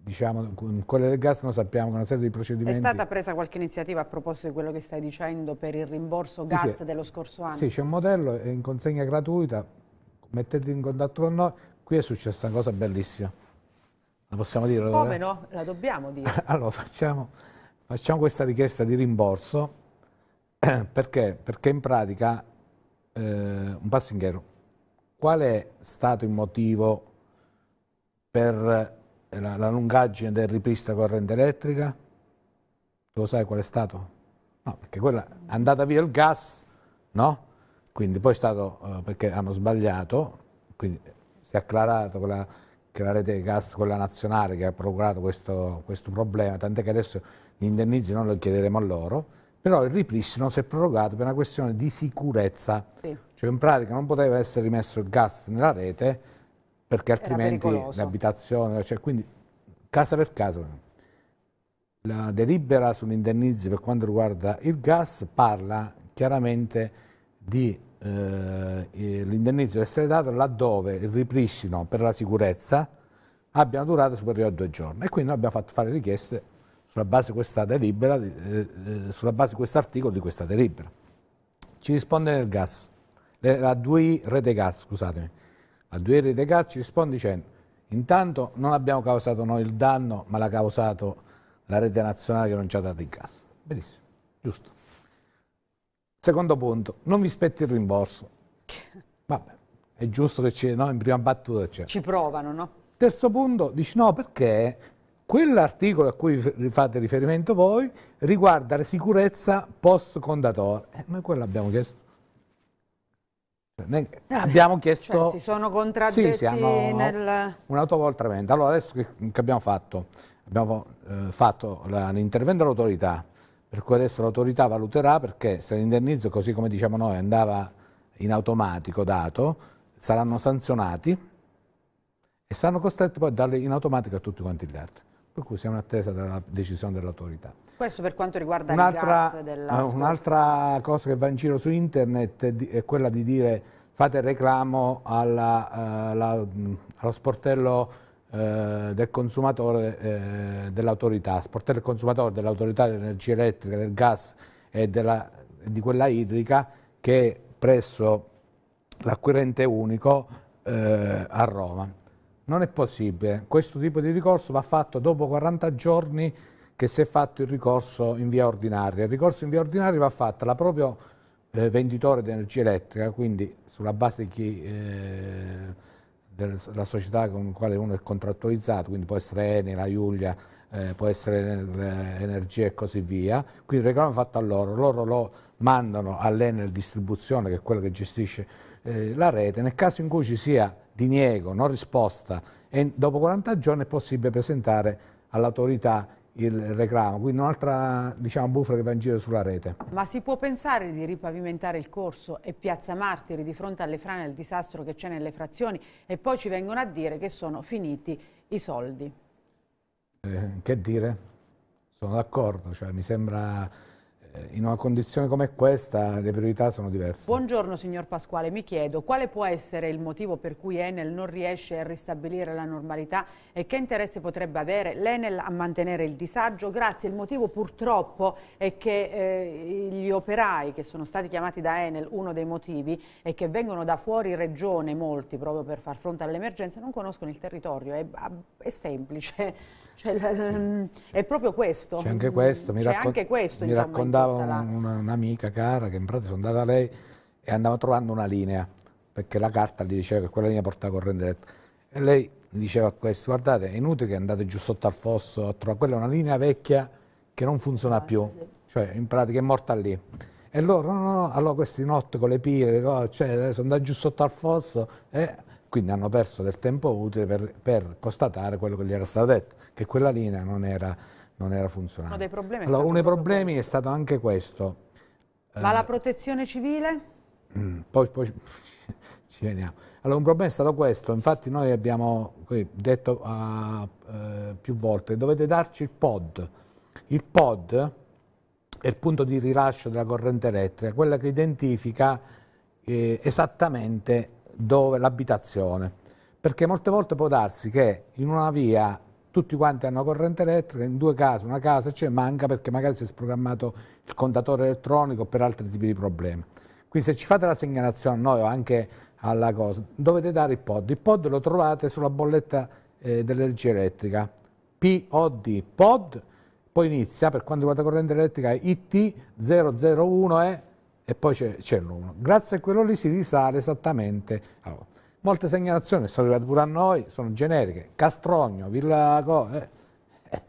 diciamo, quelle del gas noi sappiamo che una serie di procedimenti... È stata presa qualche iniziativa a proposito di quello che stai dicendo per il rimborso sì, gas sì. dello scorso anno? Sì, c'è un modello è in consegna gratuita, mettete in contatto con noi, Qui è successa una cosa bellissima. La possiamo dire? Come allora? no? La dobbiamo dire. allora, facciamo, facciamo questa richiesta di rimborso. Perché? Perché in pratica, eh, un passo indietro, qual è stato il motivo per eh, la, la lungaggine del ripristino corrente elettrica? Tu lo sai qual è stato? No, perché quella è andata via il gas, no? Quindi poi è stato eh, perché hanno sbagliato, quindi si è acclarato con la, che la rete gas, quella nazionale che ha procurato questo, questo problema, tant'è che adesso gli indennizzi non lo chiederemo a loro, però il ripristino si è prorogato per una questione di sicurezza, sì. cioè in pratica non poteva essere rimesso il gas nella rete perché altrimenti l'abitazione, cioè quindi casa per casa. La delibera sull'indennizzo per quanto riguarda il gas parla chiaramente di eh, l'indennizzo deve essere dato laddove il ripristino per la sicurezza abbia una durata superiore a due giorni. E quindi noi abbiamo fatto fare richieste sulla base di questa delibera, eh, eh, sulla base di questo articolo di questa delibera. Ci risponde nel gas, la 2I Rete Gas, scusatemi, la 2I Rete Gas ci risponde dicendo intanto non abbiamo causato noi il danno, ma l'ha causato la rete nazionale che non ci ha dato il gas. Benissimo, giusto. Secondo punto, non vi spetti il rimborso. Vabbè, è giusto che c'è, no? in prima battuta c'è. Ci provano, no? Terzo punto, dici no perché quell'articolo a cui fate riferimento voi riguarda la sicurezza post condatore. Eh, noi quello abbiamo chiesto. abbiamo chiesto... Cioè, cioè si sono contraddetti sì, siamo nel... un Allora adesso che, abbiamo fatto? Abbiamo eh, fatto l'intervento dell'autorità per cui adesso l'autorità valuterà perché se l'indennizzo, così come diciamo noi, andava in automatico dato, saranno sanzionati e saranno costretti poi a darli in automatico a tutti quanti gli altri. Per cui siamo in attesa della decisione dell'autorità. Questo per quanto riguarda un'altra, eh, Un'altra cosa che va in giro su internet è quella di dire fate reclamo alla, alla, eh, allo sportello eh, del consumatore eh, dell'autorità, sportello del consumatore dell'autorità dell'energia elettrica, del gas e della, di quella idrica che è presso l'acquirente unico eh, a Roma. Non è possibile, questo tipo di ricorso va fatto dopo 40 giorni che si è fatto il ricorso in via ordinaria. Il ricorso in via ordinaria va fatto alla proprio eh, venditore di energia elettrica, quindi sulla base di chi eh, della società con la quale uno è contrattualizzato, quindi può essere Eni, la Giulia, eh, può essere eh, Energia e così via. Quindi il reclamo è fatto a loro, loro lo mandano all'Enel Distribuzione, che è quello che gestisce eh, la rete. Nel caso in cui ci sia diniego, non risposta, dopo 40 giorni è possibile presentare all'autorità il reclamo, quindi un'altra diciamo, bufala che va in giro sulla rete. Ma si può pensare di ripavimentare il corso e Piazza Martiri di fronte alle frane e al disastro che c'è nelle frazioni e poi ci vengono a dire che sono finiti i soldi? Eh, che dire? Sono d'accordo, cioè, mi sembra eh, in una condizione come questa le priorità sono diverse. Buongiorno signor Pasquale, mi chiedo quale può essere il motivo per cui Enel non riesce a ristabilire la normalità e che interesse potrebbe avere l'Enel a mantenere il disagio? Grazie, il motivo purtroppo è che eh, gli operai che sono stati chiamati da Enel, uno dei motivi è che vengono da fuori regione molti proprio per far fronte all'emergenza, non conoscono il territorio, è, è semplice. Cioè, sì. Mm, è proprio questo. C'è anche questo. Mi, raccon anche questo, mi insomma, raccontava un'amica cara che in pratica sono andata a lei e andava trovando una linea, perché la carta gli diceva che quella linea portava corrente diretta. E lei diceva a questo, guardate, è inutile che andate giù sotto al fosso a trovare, quella è una linea vecchia che non funziona ah, più, sì. cioè in pratica è morta lì. E loro, no, no, allora questi notte con le pile, cioè, eh, sono andati giù sotto al fosso e eh". quindi hanno perso del tempo utile per, per constatare quello che gli era stato detto che quella linea non era, non era funzionante. Uno dei problemi, allora, uno problemi è stato anche questo. Ma eh, la protezione civile? Mm, poi, poi ci veniamo. Allora, un problema è stato questo, infatti noi abbiamo detto uh, uh, più volte, dovete darci il pod. Il pod è il punto di rilascio della corrente elettrica, quella che identifica eh, esattamente dove l'abitazione, perché molte volte può darsi che in una via tutti quanti hanno corrente elettrica, in due casi una casa c'è, cioè, manca perché magari si è sprogrammato il contatore elettronico per altri tipi di problemi. Quindi se ci fate la segnalazione a noi o anche alla cosa, dovete dare il pod. Il pod lo trovate sulla bolletta eh, dell'energia elettrica, POD, pod, poi inizia per quanto riguarda corrente elettrica IT001 e, eh, e poi c'è, l'1. Grazie a quello lì si risale esattamente. Allora, Molte segnalazioni sono arrivate pure a noi, sono generiche, Castrogno, Villago, eh, eh,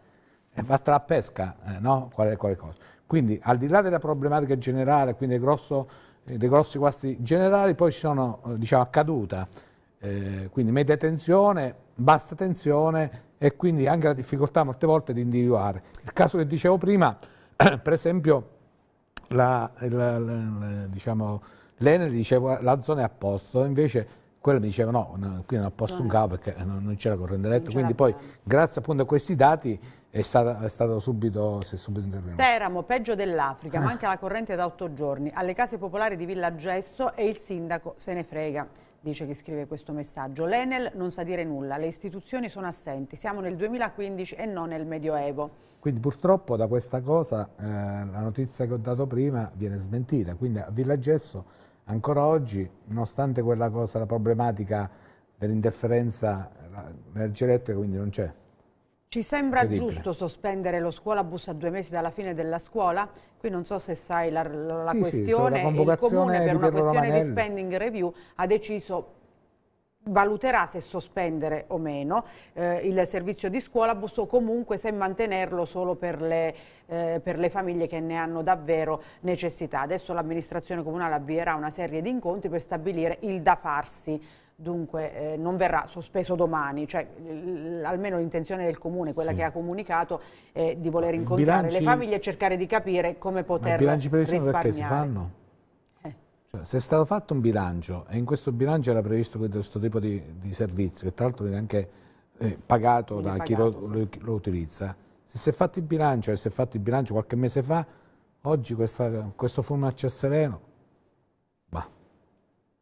eh, batta la pesca, eh, no? Quale, quale cosa. Quindi al di là della problematica generale, quindi dei, grosso, dei grossi guasti generali, poi ci sono, eh, diciamo, accaduta, eh, quindi media tensione, bassa tensione e quindi anche la difficoltà molte volte di individuare. Il caso che dicevo prima, per esempio, diciamo, l'Enel la, la, la, diciamo, diceva la zona è a posto, invece quello mi diceva no, no qui non ha posto un cavo perché non, non c'era corrente elettrica, quindi certo. poi grazie appunto a questi dati è, stata, è stato subito, si è subito intervenuto. Teramo, peggio dell'Africa, manca la corrente da otto giorni, alle case popolari di Villa Gesso e il sindaco se ne frega, dice chi scrive questo messaggio. L'Enel non sa dire nulla, le istituzioni sono assenti, siamo nel 2015 e non nel Medioevo. Quindi purtroppo da questa cosa eh, la notizia che ho dato prima viene smentita, quindi a Villa Gesso Ancora oggi, nonostante quella cosa, la problematica dell'interferenza energia elettrica, quindi non c'è. Ci sembra giusto sospendere lo scuolabus a due mesi dalla fine della scuola? Qui non so se sai la, la, sì, questione, sì, la il comune per una questione Romanelli. di spending review ha deciso valuterà se sospendere o meno eh, il servizio di scuola o comunque se mantenerlo solo per le, eh, per le famiglie che ne hanno davvero necessità. Adesso l'amministrazione comunale avvierà una serie di incontri per stabilire il da farsi dunque eh, non verrà sospeso domani, cioè almeno l'intenzione del comune, quella sì. che ha comunicato, è di voler incontrare bilanci, le famiglie e cercare di capire come poter risparmiare. I bilanci per il si fanno? Se è stato fatto un bilancio e in questo bilancio era previsto questo tipo di, di servizio, che tra l'altro viene anche eh, pagato viene da pagato, chi, lo, lo, lo, utilizza, se si è fatto il bilancio e si è fatto il bilancio qualche mese fa, oggi questa, questo formaggio a sereno,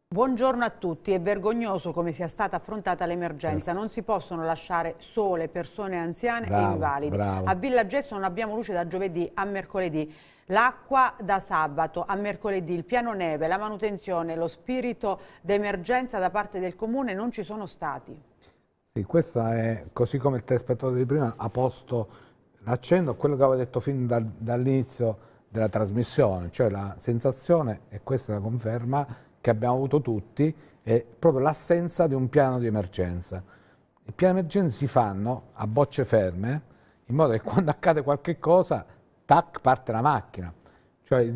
Buongiorno a tutti, è vergognoso come sia stata affrontata l'emergenza, certo. non si possono lasciare sole persone anziane bravo, e invalidi. Bravo. A Villa Gesso non abbiamo luce da giovedì a mercoledì. L'acqua da sabato a mercoledì, il piano neve, la manutenzione, lo spirito d'emergenza da parte del Comune non ci sono stati. Sì, questa è, così come il telespettatore di prima ha posto l'accento a quello che avevo detto fin dal, dall'inizio della trasmissione, cioè la sensazione, e questa è la conferma, che abbiamo avuto tutti, è proprio l'assenza di un piano di emergenza. I piani di emergenza si fanno a bocce ferme, in modo che quando accade qualche cosa tac, parte la macchina. Cioè,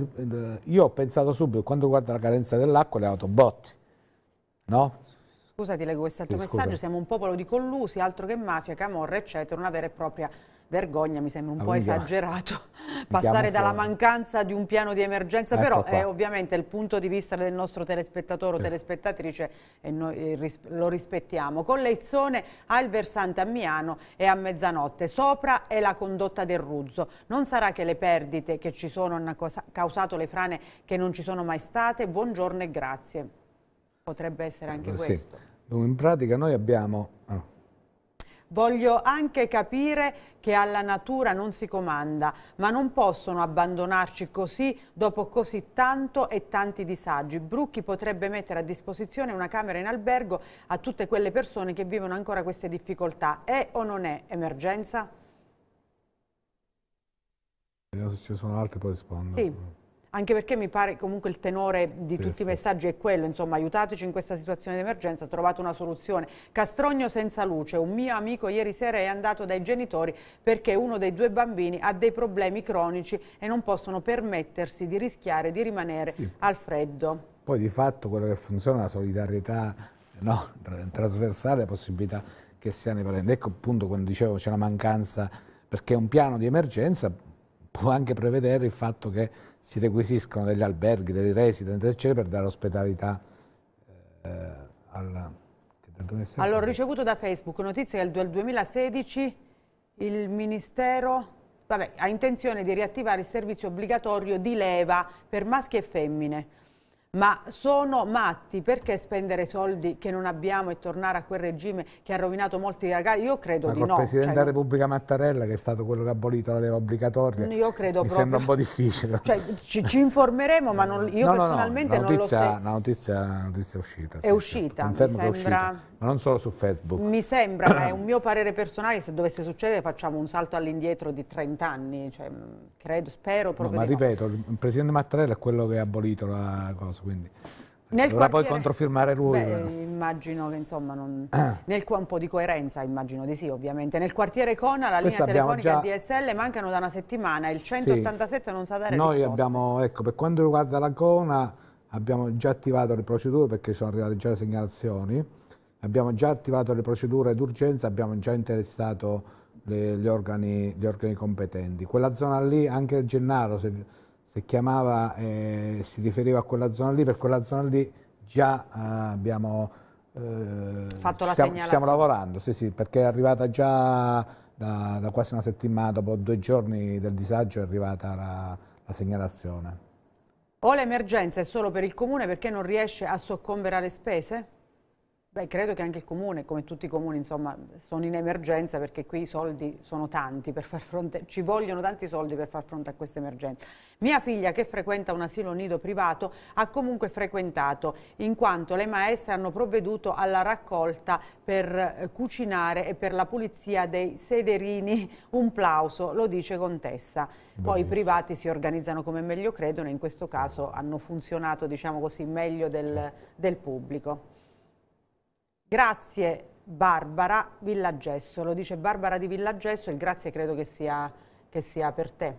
io ho pensato subito, quando guarda la carenza dell'acqua, le autobotti, no? Scusa, ti leggo questo altro sì, messaggio, scusa. siamo un popolo di collusi, altro che mafia, camorra, eccetera, una vera e propria vergogna mi sembra un ah, po' ah, esagerato passare dalla mancanza di un piano di emergenza, ecco però è eh, ovviamente il punto di vista del nostro telespettatore o sì. telespettatrice e eh, noi eh, lo rispettiamo. Con Leizzone ha il versante a Miano e a mezzanotte, sopra è la condotta del Ruzzo. Non sarà che le perdite che ci sono hanno causato le frane che non ci sono mai state? Buongiorno e grazie. Potrebbe essere anche sì. questo. In pratica noi abbiamo... Ah. Voglio anche capire che alla natura non si comanda, ma non possono abbandonarci così dopo così tanto e tanti disagi. Brucchi potrebbe mettere a disposizione una camera in albergo a tutte quelle persone che vivono ancora queste difficoltà. È o non è emergenza? Vediamo eh, se ci sono altre poi rispondo. Sì. Anche perché mi pare comunque il tenore di sì, tutti sì, i messaggi sì. è quello, insomma aiutateci in questa situazione di emergenza, trovate una soluzione. Castrogno senza luce, un mio amico ieri sera è andato dai genitori perché uno dei due bambini ha dei problemi cronici e non possono permettersi di rischiare di rimanere al freddo. Poi di fatto quello che funziona è la solidarietà no, trasversale, la possibilità che siano i parenti. Ecco appunto quando dicevo c'è una mancanza perché un piano di emergenza può anche prevedere il fatto che si requisiscono degli alberghi, delle residenze, eccetera, per dare ospitalità eh, alla... Allora, ricevuto da Facebook notizia che nel 2016 il Ministero vabbè, ha intenzione di riattivare il servizio obbligatorio di leva per maschi e femmine ma sono matti, perché spendere soldi che non abbiamo e tornare a quel regime che ha rovinato molti ragazzi? Io credo ma di no. il Presidente cioè, della Repubblica Mattarella, che è stato quello che ha abolito la leva obbligatoria, mm, io credo mi proprio... sembra un po' difficile. Cioè, ci, ci, informeremo, ma non, io no, personalmente no, no. Notizia, non lo so. La notizia, notizia, uscita. È sì, uscita, mi sembra ma non solo su Facebook. Mi sembra, ma è un mio parere personale, se dovesse succedere facciamo un salto all'indietro di 30 anni, cioè, mm, credo, spero proprio no, Ma ripeto, no. il Presidente Mattarella è quello che ha abolito la cosa, quindi... Nel Dovrà quartiere... poi controfirmare lui. Beh, eh. immagino che insomma non... ah. nel, un po' di coerenza, immagino di sì, ovviamente. Nel quartiere Cona la Questa linea telefonica già... DSL mancano da una settimana, il 187 sì. non sa dare Noi risposte. abbiamo, ecco, per quanto riguarda la Cona abbiamo già attivato le procedure perché sono arrivate già le segnalazioni Abbiamo già attivato le procedure d'urgenza, abbiamo già interessato le, gli, organi, gli, organi, competenti. Quella zona lì, anche Gennaro se, se chiamava e eh, si riferiva a quella zona lì, per quella zona lì già eh, abbiamo... Eh, Fatto la stiamo, stiamo lavorando, sì, sì, perché è arrivata già da, da, quasi una settimana, dopo due giorni del disagio è arrivata la, la segnalazione. O l'emergenza è solo per il comune perché non riesce a soccombere alle spese? Beh, credo che anche il comune, come tutti i comuni, insomma, sono in emergenza perché qui i soldi sono tanti per far fronte, ci vogliono tanti soldi per far fronte a questa emergenza. Mia figlia, che frequenta un asilo nido privato, ha comunque frequentato, in quanto le maestre hanno provveduto alla raccolta per eh, cucinare e per la pulizia dei sederini. Un plauso, lo dice Contessa. Bellissimo. Poi i privati si organizzano come meglio credono e in questo caso hanno funzionato, diciamo così, meglio del, del pubblico. Grazie Barbara Villagesso, lo dice Barbara di Villaggesso, il grazie credo che sia, che sia per te.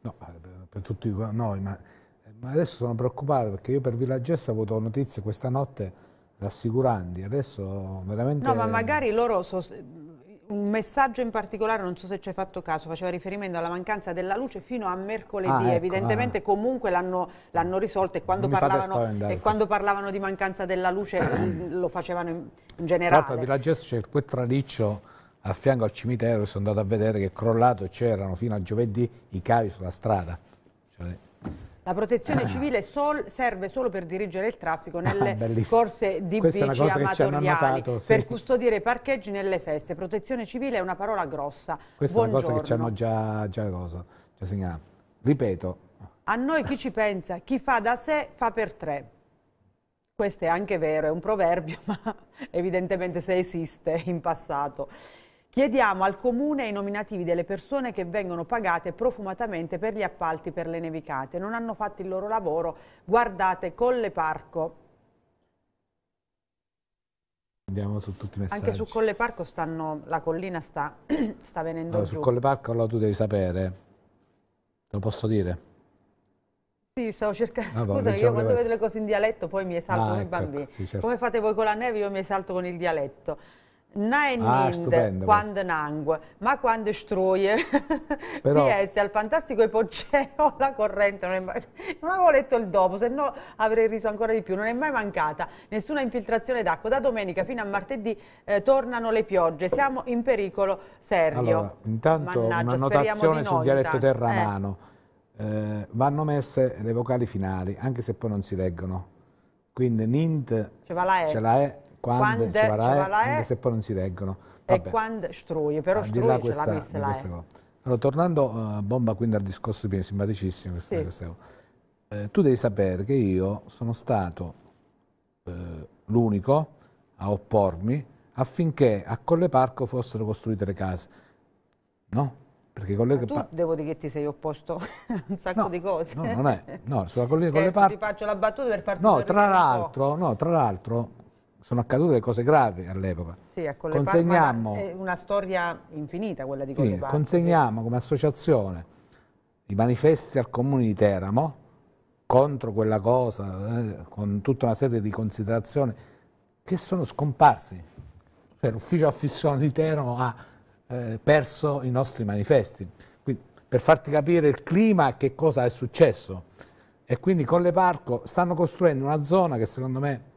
No, eh, per tutti noi, ma, eh, ma adesso sono preoccupato perché io per Villagesso ho avuto notizie questa notte rassicuranti, adesso veramente... No, ma magari loro so, un messaggio in particolare, non so se ci hai fatto caso, faceva riferimento alla mancanza della luce fino a mercoledì, ah, ecco, evidentemente ah. comunque l'hanno risolto e, quando parlavano, e quando parlavano di mancanza della luce mm, lo facevano in, in generale. Tra l'altro a Villaggesso c'è quel traliccio a fianco al cimitero, sono andato a vedere che è crollato c'erano fino a giovedì i cavi sulla strada. Cioè, la protezione eh. civile sol serve solo per dirigere il traffico ah, nelle ah, corse di Questa bici amatoriali, notato, sì. per custodire i parcheggi nelle feste. Protezione civile è una parola grossa. Questa Buongiorno. è una cosa che ci hanno già, già, cosa, già segnalato. Ripeto. A noi chi ci pensa? Chi fa da sé fa per tre. Questo è anche vero, è un proverbio, ma evidentemente se esiste in passato. Chiediamo al Comune i nominativi delle persone che vengono pagate profumatamente per gli appalti per le nevicate. Non hanno fatto il loro lavoro, guardate Colle Parco. Andiamo su tutti i messaggi. Anche su Colle Parco stanno, la collina sta, sta venendo allora, giù. Su Colle Parco allora, tu devi sapere, lo posso dire? Sì, stavo cercando, ah, boh, scusa, io quando questo. vedo le cose in dialetto poi mi esalto ah, con ecco, i bambini. Sì, certo. Come fate voi con la neve, io mi esalto con il dialetto. Nein ah, Mind, quando Nang, ma quando Struie, Però... PS al fantastico epoceo la corrente non è mai... Non avevo letto il dopo, se no avrei riso ancora di più. Non è mai mancata nessuna infiltrazione d'acqua. Da domenica fino a martedì eh, tornano le piogge. Siamo in pericolo serio. Allora, intanto Mannaggia, una notazione sul dialetto terramano. Eh. Eh, vanno messe le vocali finali, anche se poi non si leggono. Quindi Nint, ce la è quando, quando Ciavalà anche se poi non si reggono. Vabbè. E quando Struie, però ah, Struie questa, l'ha messa là. Eh. Allora, tornando a uh, eh, bomba quindi al discorso di prima, simpaticissimo questa, sì. questa. Eh, tu devi sapere che io sono stato eh, l'unico a oppormi affinché a Colle Parco fossero costruite le case. No? Perché Colle Ma tu Par devo dire che ti sei opposto a un sacco no, di cose. No, non è. No, sulla Colle, Colle Parco... Ti faccio la battuta per farti No, tra l'altro, no, tra l'altro sono accadute cose gravi all'epoca. Sì, a Colleparma ecco, è una storia infinita quella di Colleparma. Sì, consegniamo sì. come associazione i manifesti al comune di Teramo contro quella cosa, eh, con tutta una serie di considerazioni che sono scomparsi. Cioè, l'ufficio affissione di Teramo ha eh, perso i nostri manifesti. Quindi, per farti capire il clima e che cosa è successo. E quindi con le parco stanno costruendo una zona che secondo me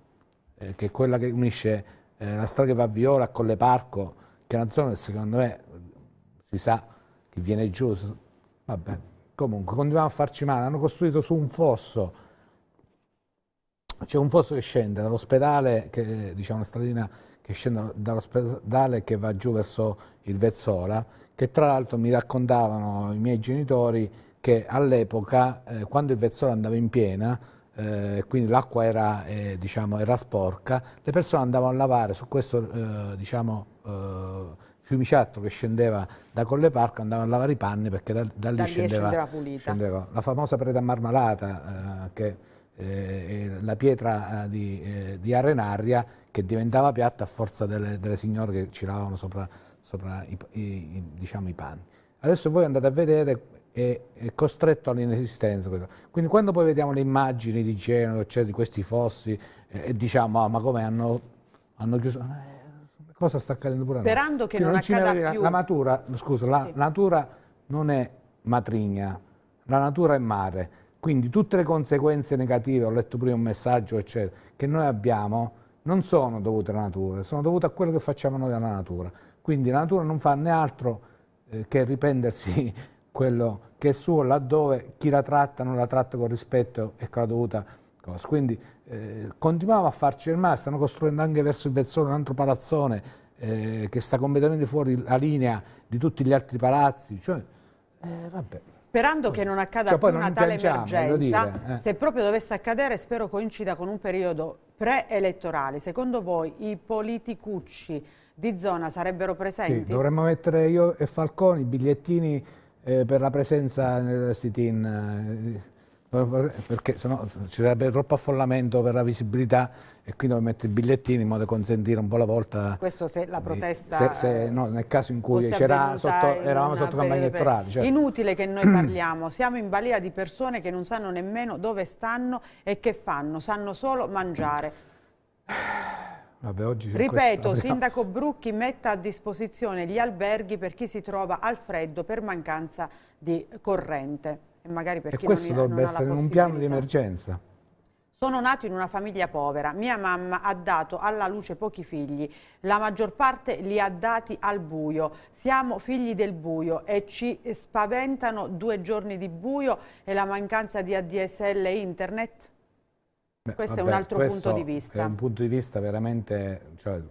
eh, che è quella che unisce eh, la strada che va a Viola a Colle Parco, che è una zona che secondo me si sa che viene giù, vabbè, comunque continuiamo a farci male, hanno costruito su un fosso, c'è un fosso che scende dall'ospedale, diciamo una stradina che scende dall'ospedale che va giù verso il Vezzola, che tra l'altro mi raccontavano i miei genitori che all'epoca, eh, quando il Vezzola andava in piena, eh, quindi l'acqua era, eh, diciamo, era, sporca, le persone andavano a lavare su questo eh, diciamo, eh, fiumiciattolo che scendeva da Colle Parco, andavano a lavare i panni perché da, da, da lì, scendeva, scendeva, Scendeva. la famosa preda marmalata eh, che la pietra di, eh, di, arenaria che diventava piatta a forza delle, delle signore che ciravano sopra, sopra i, i, diciamo, i panni. Adesso voi andate a vedere è, costretto all'inesistenza. Quindi quando poi vediamo le immagini di Genova, cioè di questi fossi, eh, e diciamo, ah, ma come hanno, hanno chiuso... Eh, cosa sta accadendo pure Sperando che non, non accada più. La, natura, scusa, la sì. natura non è matrigna, la natura è mare. Quindi tutte le conseguenze negative, ho letto prima un messaggio, eccetera, che noi abbiamo, non sono dovute alla natura, sono dovute a quello che facciamo noi alla natura. Quindi la natura non fa né altro eh, che riprendersi quello che è suo, laddove chi la tratta non la tratta con rispetto e con la dovuta cosa. Quindi eh, continuava a farci il male, stanno costruendo anche verso il Vezzone un altro palazzone eh, che sta completamente fuori la linea di tutti gli altri palazzi, cioè, eh, vabbè. Sperando che non accada cioè, più una tale emergenza, dire, eh. se proprio dovesse accadere spero coincida con un periodo preelettorale. Secondo voi i politicucci di zona sarebbero presenti? Sì, dovremmo mettere io e Falconi i bigliettini eh, per la presenza nel sit-in, eh, perché sennò ci sarebbe troppo affollamento per la visibilità e quindi dove mettere i bigliettini in modo da consentire un po' la volta. Questo se la protesta. se, se, eh, no, nel caso in cui c'era sotto, eravamo sotto campagna elettorale. Certo. Inutile che noi parliamo, siamo in balia di persone che non sanno nemmeno dove stanno e che fanno, sanno solo mangiare. Vabbè, Ripeto, questo... Sindaco Brucchi metta a disposizione gli alberghi per chi si trova al freddo per mancanza di corrente. E, magari per e chi questo non, dovrebbe non essere un piano di emergenza. Sono nato in una famiglia povera, mia mamma ha dato alla luce pochi figli, la maggior parte li ha dati al buio, siamo figli del buio e ci spaventano due giorni di buio e la mancanza di ADSL e internet? Beh, questo vabbè, è un altro punto di vista. È un punto di vista veramente, cioè,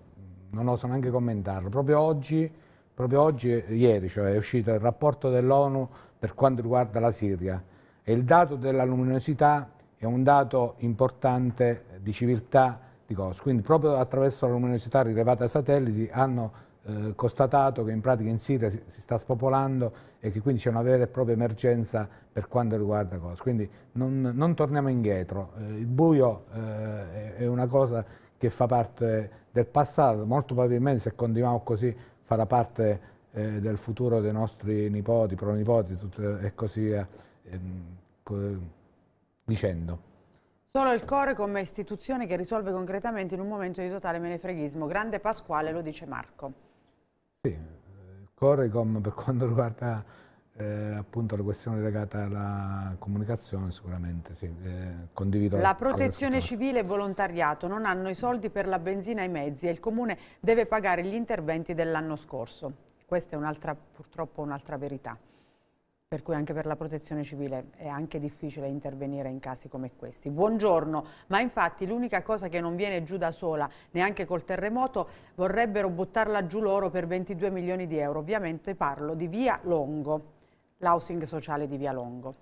non oso neanche commentarlo. Proprio oggi, proprio oggi ieri, cioè, è uscito il rapporto dell'ONU per quanto riguarda la Siria e il dato della luminosità è un dato importante di civiltà di cose. Quindi proprio attraverso la luminosità rilevata ai satelliti hanno eh, constatato che in pratica in Siria si, si, sta spopolando e che quindi c'è una vera e propria emergenza per quanto riguarda cosa. Quindi non, non torniamo indietro, eh, il buio eh, è una cosa che fa parte del passato, molto probabilmente se continuiamo così farà parte eh, del futuro dei nostri nipoti, pronipoti tutto, e così via ehm, dicendo. Solo il Core come istituzione che risolve concretamente in un momento di totale menefreghismo. Grande Pasquale, lo dice Marco. Sì, Corricom per quanto riguarda eh, appunto le questioni legate alla comunicazione sicuramente sì, eh, condivido la protezione civile e volontariato non hanno i soldi per la benzina e i mezzi e il comune deve pagare gli interventi dell'anno scorso questa è un purtroppo un'altra verità per cui anche per la protezione civile è anche difficile intervenire in casi come questi. Buongiorno, ma infatti l'unica cosa che non viene giù da sola, neanche col terremoto, vorrebbero buttarla giù loro per 22 milioni di euro. Ovviamente parlo di Via Longo, l'housing sociale di Via Longo.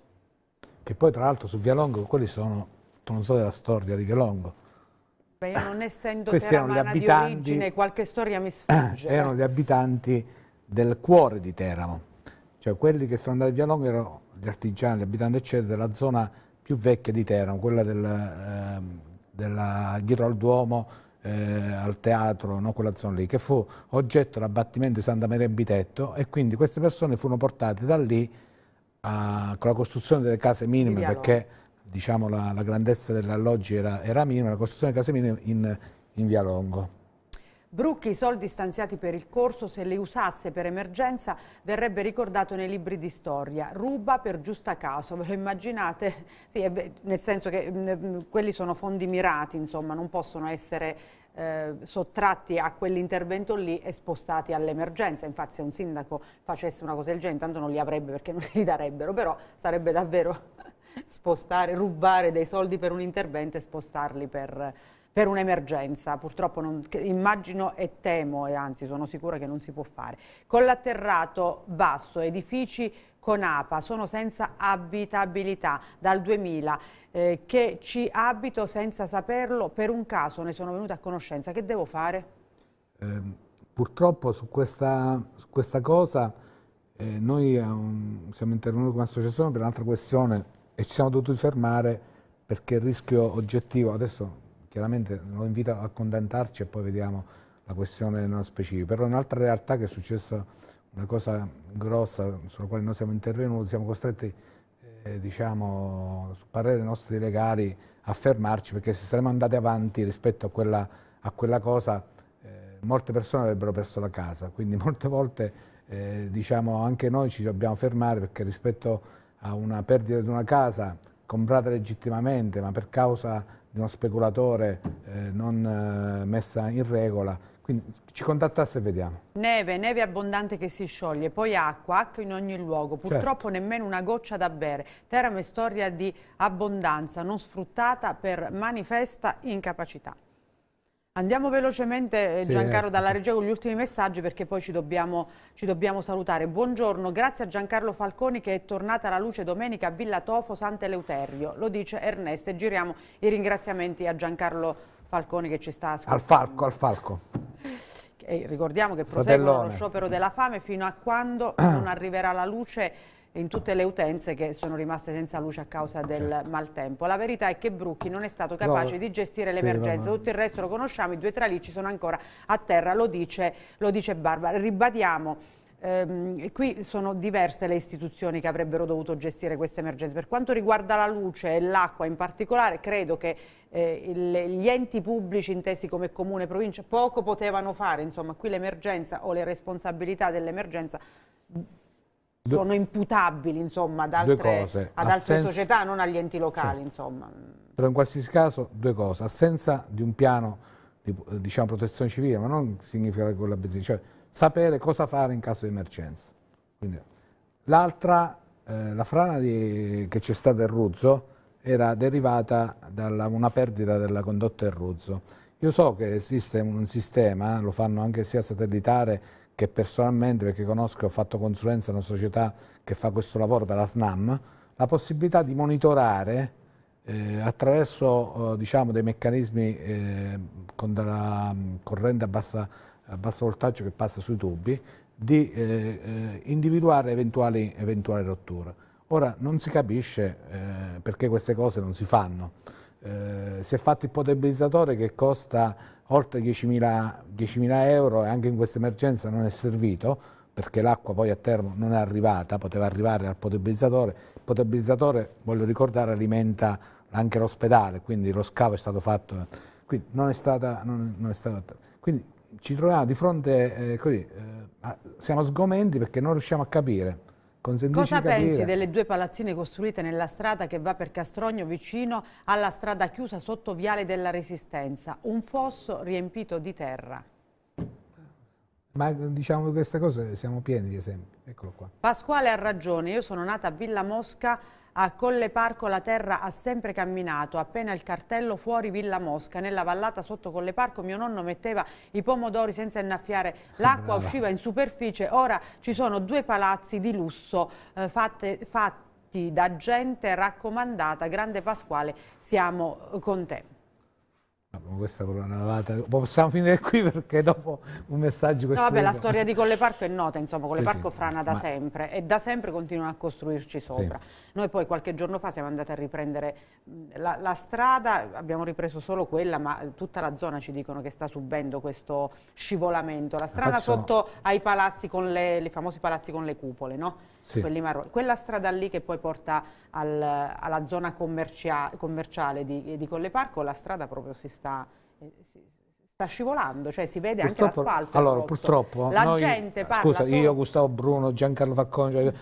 Che poi tra l'altro su Via Longo, quelli sono, tu non so della storia di Via Longo, Beh, io non essendo Questi abitanti, di origine, qualche storia mi sfugge. Erano gli abitanti del cuore di Teramo cioè quelli che sono andati via Longo erano gli artigiani, gli abitanti eccetera, della zona più vecchia di Teramo, quella del, eh, della, dietro al Duomo, eh, al teatro, no? quella zona lì, che fu oggetto dell'abbattimento di Santa Maria Bitetto e quindi queste persone furono portate da lì a, con la costruzione delle case minime, perché diciamo, la, la, grandezza degli alloggi era, era minima, la costruzione delle case minime in, in Via Longo. Brucchi i soldi stanziati per il corso, se li usasse per emergenza, verrebbe ricordato nei libri di storia. Ruba per giusta caso, ve lo immaginate? Sì, nel senso che mm, mm, quelli sono fondi mirati, insomma, non possono essere eh, sottratti a quell'intervento lì e spostati all'emergenza. Infatti se un sindaco facesse una cosa del genere, intanto non li avrebbe perché non li darebbero, però sarebbe davvero spostare, rubare dei soldi per un intervento e spostarli per per un'emergenza, purtroppo non, immagino e temo, e anzi sono sicura che non si può fare. Collaterrato basso, edifici con APA sono senza abitabilità dal 2000, eh, che ci abito senza saperlo, per un caso ne sono venuta a conoscenza, che devo fare? Eh, purtroppo su questa, su questa cosa eh, noi um, siamo intervenuti come associazione per un'altra questione e ci siamo dovuti fermare perché il rischio oggettivo, adesso chiaramente lo invito a accontentarci e poi vediamo la questione nello specifico. Però un'altra realtà che è successa una cosa grossa sulla quale noi siamo intervenuti, siamo costretti, eh, diciamo, su parere dei nostri legali, a fermarci perché se saremmo andati avanti rispetto a quella, a quella cosa eh, molte persone avrebbero perso la casa, quindi molte volte eh, diciamo, anche noi ci dobbiamo fermare perché rispetto a una perdita di una casa comprata legittimamente ma per causa di uno speculatore eh, non eh, messa in regola. Quindi ci contattasse e vediamo. Neve, neve abbondante che si scioglie, poi acqua, acqua in ogni luogo, certo. purtroppo certo. nemmeno una goccia da bere. Terame storia di abbondanza non sfruttata per manifesta incapacità. Andiamo velocemente eh, sì, Giancarlo ecco. dalla regia con gli ultimi messaggi perché poi ci dobbiamo, ci dobbiamo, salutare. Buongiorno, grazie a Giancarlo Falconi che è tornata alla luce domenica a Villa Tofo Sant'Eleuterio, lo dice Ernesto e giriamo i ringraziamenti a Giancarlo Falconi che ci sta ascoltando. Al Falco, al Falco. E ricordiamo che prosegue lo sciopero della fame fino a quando non arriverà la luce in tutte le utenze che sono rimaste senza luce a causa del certo. maltempo. La verità è che Brucchi non è stato capace Bravo. di gestire sì, l'emergenza, tutto il resto lo conosciamo, i due tralicci sono ancora a terra, lo dice, lo dice Barbara. Ribadiamo. Ehm, qui sono diverse le istituzioni che avrebbero dovuto gestire questa emergenza. Per quanto riguarda la luce e l'acqua in particolare, credo che eh, le, gli enti pubblici intesi come comune e provincia poco potevano fare, insomma, qui l'emergenza o le responsabilità dell'emergenza sono imputabili insomma, ad altre, ad altre società, non agli enti locali. Certo. Però in qualsiasi caso due cose, assenza di un piano di eh, diciamo, protezione civile, ma non significa quella benzina, cioè sapere cosa fare in caso di emergenza. L'altra, eh, la frana di, che c'è stata in Ruzzo era derivata da una perdita della condotta in Ruzzo. Io so che esiste un sistema, lo fanno anche sia satellitare che personalmente, perché conosco, ho fatto consulenza a una società che fa questo lavoro per la SNAM, la possibilità di monitorare eh, attraverso eh, diciamo, dei meccanismi eh, con della mm, corrente a, bassa, a basso voltaggio che passa sui tubi, di eh, eh, individuare eventuali, eventuali, rotture. Ora non si capisce eh, perché queste cose non si fanno. si è fatto il potabilizzatore che costa oltre 10.000, 10.000 euro e anche in questa emergenza non è servito perché l'acqua poi a Termo non è arrivata, poteva arrivare al potabilizzatore. Il potabilizzatore, voglio ricordare, alimenta anche l'ospedale, quindi lo scavo è stato fatto, quindi non è stata... Non, non è stata quindi ci troviamo di fronte, eh, così, eh, siamo sgomenti perché non riusciamo a capire Cosa pensi delle due palazzine costruite nella strada che va per Castrogno vicino alla strada chiusa sotto Viale della Resistenza, un fosso riempito di terra? Ma diciamo che queste cose siamo pieni di esempi, eccolo qua. Pasquale ha ragione, io sono nata a Villa Mosca a ah, Colle Parco la terra ha sempre camminato, appena il cartello fuori Villa Mosca, nella vallata sotto Colle Parco mio nonno metteva i pomodori senza innaffiare, l'acqua usciva in superficie, ora ci sono due palazzi di lusso eh, fatte, fatti da gente raccomandata, grande Pasquale siamo eh, con te. Questa è una navata. Possiamo finire qui perché dopo un messaggio questo. No, vabbè, la storia di Colle Parco è nota, insomma, Colle sì, sì, frana da ma... sempre e da sempre continuano a costruirci sopra. Sì. Noi poi qualche giorno fa siamo andati a riprendere la, la, strada, abbiamo ripreso solo quella, ma tutta la zona ci dicono che sta subendo questo scivolamento. La strada Faccio... sotto ai palazzi con le, le famosi palazzi con le cupole, no? sì. quelli marroni. Quella strada lì che poi porta al, alla zona commercia, commerciale di, di Colle Parco, la strada proprio si sta... Eh, si, sta scivolando, cioè si vede purtroppo, anche l'asfalto. Allora, rotto. purtroppo... Eh, la noi, gente eh, parla... Scusa, solo... io, Gustavo Bruno, Giancarlo Facconi... Cioè,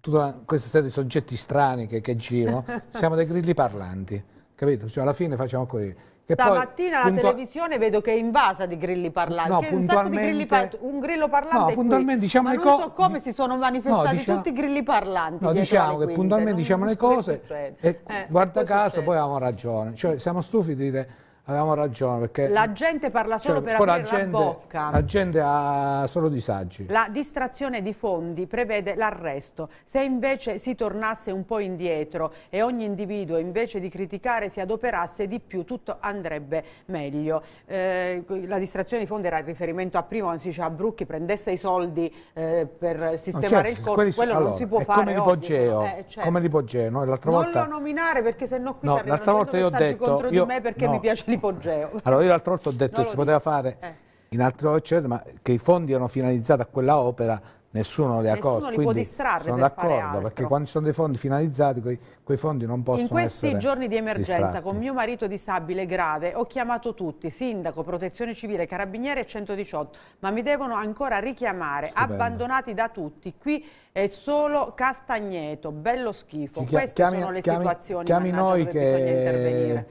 tutta questa serie di soggetti strani che, che girano, siamo dei grilli parlanti, capito? Cioè, alla fine facciamo così, Stamattina la televisione vedo che è invasa di grilli parlanti. No, un sacco di grilli parlanti. Un grillo parlante. No, puntualmente qui, diciamo le cose. Non so come si sono manifestati no, diciamo, tutti i diciamo- grilli parlanti. No, diciamo che puntualmente non diciamo le cose. E eh, guarda caso, succede? poi avevamo ragione. Cioè, siamo stufi di dire avevamo ragione perché la gente parla solo cioè, per aprire la, gente, la bocca la gente ha solo disagi la distrazione di fondi prevede l'arresto se invece si tornasse un po' indietro e ogni individuo invece di criticare si adoperasse di più tutto andrebbe meglio eh, la distrazione di fondi era il riferimento a prima quando si diceva Brucchi prendesse i soldi eh, per sistemare no, certo, il corpo quello allora, non si può fare come l'ipogeo eh, certo. no? non volta... lo nominare perché sennò qui no, ci arrivano messaggi detto, contro io, di me perché no, mi piace l'ipogeo l'ipogeo. Allora io l'altra volta ho detto no, che si poteva fare eh. in altre eccetera, ma che i fondi erano finalizzati a quella opera, nessuno le ha Nessuno costo, li può distrarre sono d'accordo, perché quando ci sono dei fondi finalizzati, quei, quei fondi non possono essere In questi essere giorni di emergenza, distratti. con mio marito disabile grave, ho chiamato tutti, sindaco, protezione civile, carabinieri e 118, ma mi devono ancora richiamare, Stupendo. abbandonati da tutti, qui è solo castagneto, bello schifo, Ci queste chiami, sono le chiami, situazioni chiami noi che... bisogna intervenire.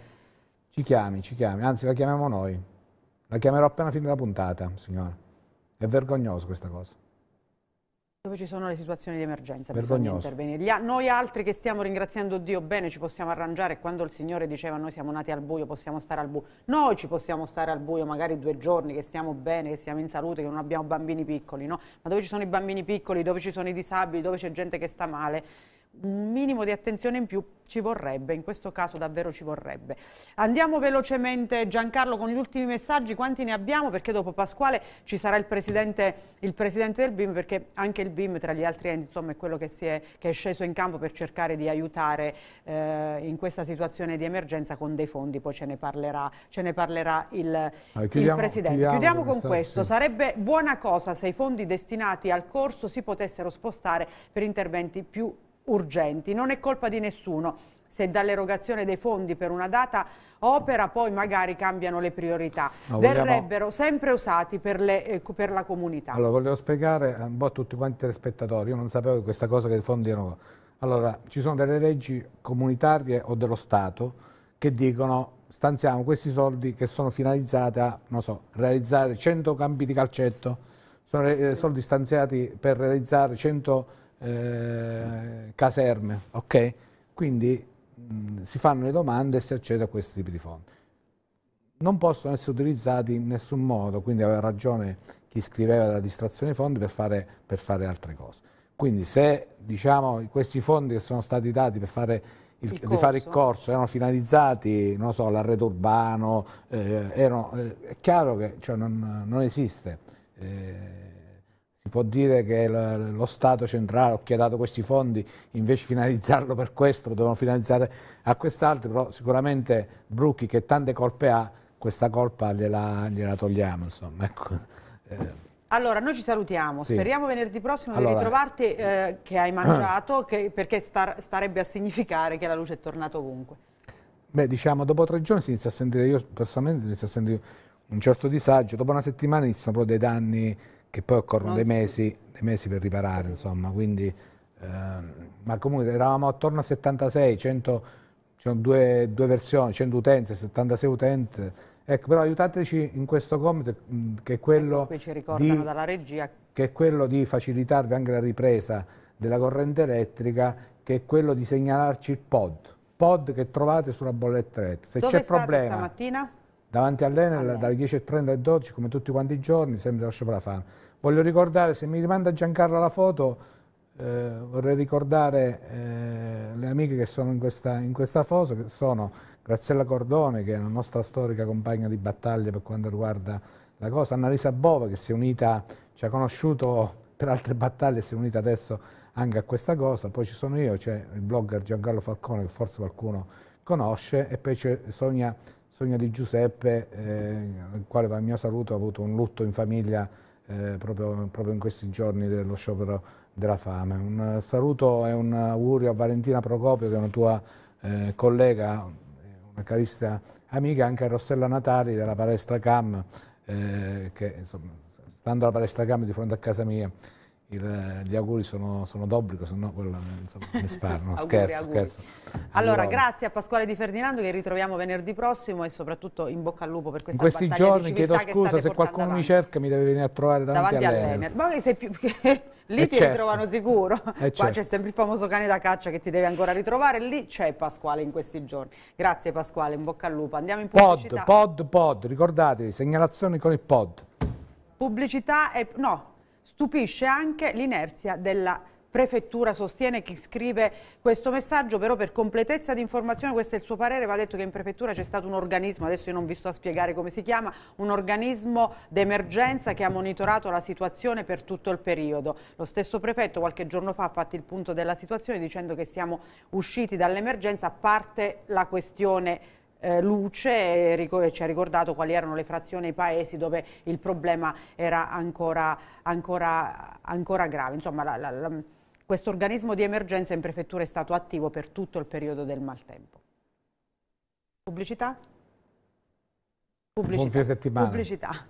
Ci chiami, ci chiami, anzi la chiamiamo noi. La chiamerò appena finita la puntata, signora. È vergognoso questa cosa. Dove ci sono le situazioni di emergenza, Vergognoso. bisogna intervenire. Noi altri che stiamo ringraziando Dio bene ci possiamo arrangiare, quando il Signore diceva noi siamo nati al buio, possiamo stare al buio. Noi ci possiamo stare al buio magari due giorni, che stiamo bene, che siamo in salute, che non abbiamo bambini piccoli, no? Ma dove ci sono i bambini piccoli, dove ci sono i disabili, dove c'è gente che sta male, un minimo di attenzione in più ci vorrebbe, in questo caso davvero ci vorrebbe. Andiamo velocemente Giancarlo con gli ultimi messaggi, quanti ne abbiamo? Perché dopo Pasquale ci sarà il presidente, il presidente del BIM, perché anche il BIM tra gli altri insomma, è quello che, è, che è, sceso in campo per cercare di aiutare eh, in questa situazione di emergenza con dei fondi, poi ce ne parlerà, ce ne parlerà il, allora, ah, chiudiamo, il, presidente. Chiudiamo, chiudiamo con questo, sarebbe buona cosa se i fondi destinati al corso si potessero spostare per interventi più urgenti. Non è colpa di nessuno se dall'erogazione dei fondi per una data opera poi magari cambiano le priorità, no, vogliamo... verrebbero sempre usati per, le, eh, per, la comunità. Allora volevo spiegare eh, un po' a tutti quanti i telespettatori, io non sapevo che questa cosa che i fondi erano... Allora ci sono delle leggi comunitarie o dello Stato che dicono stanziamo questi soldi che sono finalizzati a so, realizzare 100 campi di calcetto, sono eh, soldi stanziati per realizzare 100 eh, caserme, ok? Quindi mh, mm, si fanno le domande e si accede a questi tipi di fondi. Non possono essere utilizzati in nessun modo, quindi aveva ragione chi scriveva della distrazione dei fondi per fare, per fare altre cose. Quindi se diciamo, questi fondi che sono stati dati per fare il, il di fare il corso erano finalizzati, non so, l'arredo urbano, eh, erano, eh, è chiaro che cioè, non, non, esiste. Eh, si può dire che lo Stato centrale ha dato questi fondi, invece finalizzarlo per questo, lo devono finalizzare a quest'altro, però sicuramente Brucchi che tante colpe ha, questa colpa gliela, gliela togliamo. Insomma, ecco. Eh. Allora, noi ci salutiamo, sì. speriamo venerdì prossimo allora, di ritrovarti eh, che hai mangiato, che, perché star, starebbe a significare che la luce è tornata ovunque. Beh, diciamo, dopo tre giorni si inizia a sentire, io personalmente inizio a sentire un certo disagio, dopo una settimana iniziano proprio dei danni che poi occorrono dei mesi, dei mesi, per riparare, insomma, quindi, eh, ma comunque eravamo attorno a 76, 100, cioè due, due, versioni, 100 utenti, 76 utenti, ecco, però aiutateci in questo compito che è quello, ecco, di, che è quello di facilitarvi anche la ripresa della corrente elettrica, che è quello di segnalarci il pod, pod che trovate sulla bolletta elettrica. Se c'è problema... stamattina? davanti all'Enel dalle 10.30 alle 12 come tutti quanti i giorni, sempre lascio per la fame. Voglio ricordare, se mi rimanda Giancarlo la foto, eh, vorrei ricordare eh, le amiche che sono in questa, in questa foto, che sono Graziella Cordone, che è la nostra storica compagna di battaglia per quanto riguarda la cosa, Annalisa Bova che si è unita, ci ha conosciuto per altre battaglie, si è unita adesso anche a questa cosa, poi ci sono io, c'è cioè il blogger Giancarlo Falcone che forse qualcuno conosce e poi c'è Sonia sogno di Giuseppe, eh, il quale va il mio saluto, ha avuto un lutto in famiglia eh, proprio, proprio in questi giorni dello sciopero della fame. Un saluto e un augurio a Valentina Procopio, che è una tua eh, collega, una carissima amica, anche a Rossella Natali della palestra CAM, eh, che insomma, stando alla palestra CAM di fronte a casa mia, il, eh, gli auguri sono, sono d'obbligo, se no quello eh, insomma, mi sparano, scherzo, auguri. scherzo. Allora, allora, grazie a Pasquale Di Ferdinando che ritroviamo venerdì prossimo e soprattutto in bocca al lupo per questa in questi giorni chiedo scusa se qualcuno avanti. mi cerca mi deve venire a trovare davanti, davanti all'Ener. Ma sei più... Eh, lì e ti certo. ritrovano sicuro. E Qua certo. c'è certo. sempre il famoso cane da caccia che ti deve ancora ritrovare, lì c'è Pasquale in questi giorni. Grazie Pasquale, in bocca al lupo. Andiamo in pubblicità. Pod, pod, pod, ricordatevi, segnalazioni con il pod. Pubblicità e... no, Stupisce anche l'inerzia della prefettura sostiene chi scrive questo messaggio, però per completezza di informazione, questo è il suo parere, va detto che in prefettura c'è stato un organismo, adesso io non vi sto a spiegare come si chiama, un organismo d'emergenza che ha monitorato la situazione per tutto il periodo. Lo stesso prefetto qualche giorno fa ha fatto il punto della situazione dicendo che siamo usciti dall'emergenza, a parte la questione eh, luce e ci ha ricordato quali erano le frazioni e i paesi dove il problema era ancora, ancora, ancora grave. Insomma, la, la, la, questo organismo di emergenza in prefettura è stato attivo per tutto il periodo del maltempo. Pubblicità? Pubblicità. Pubblicità.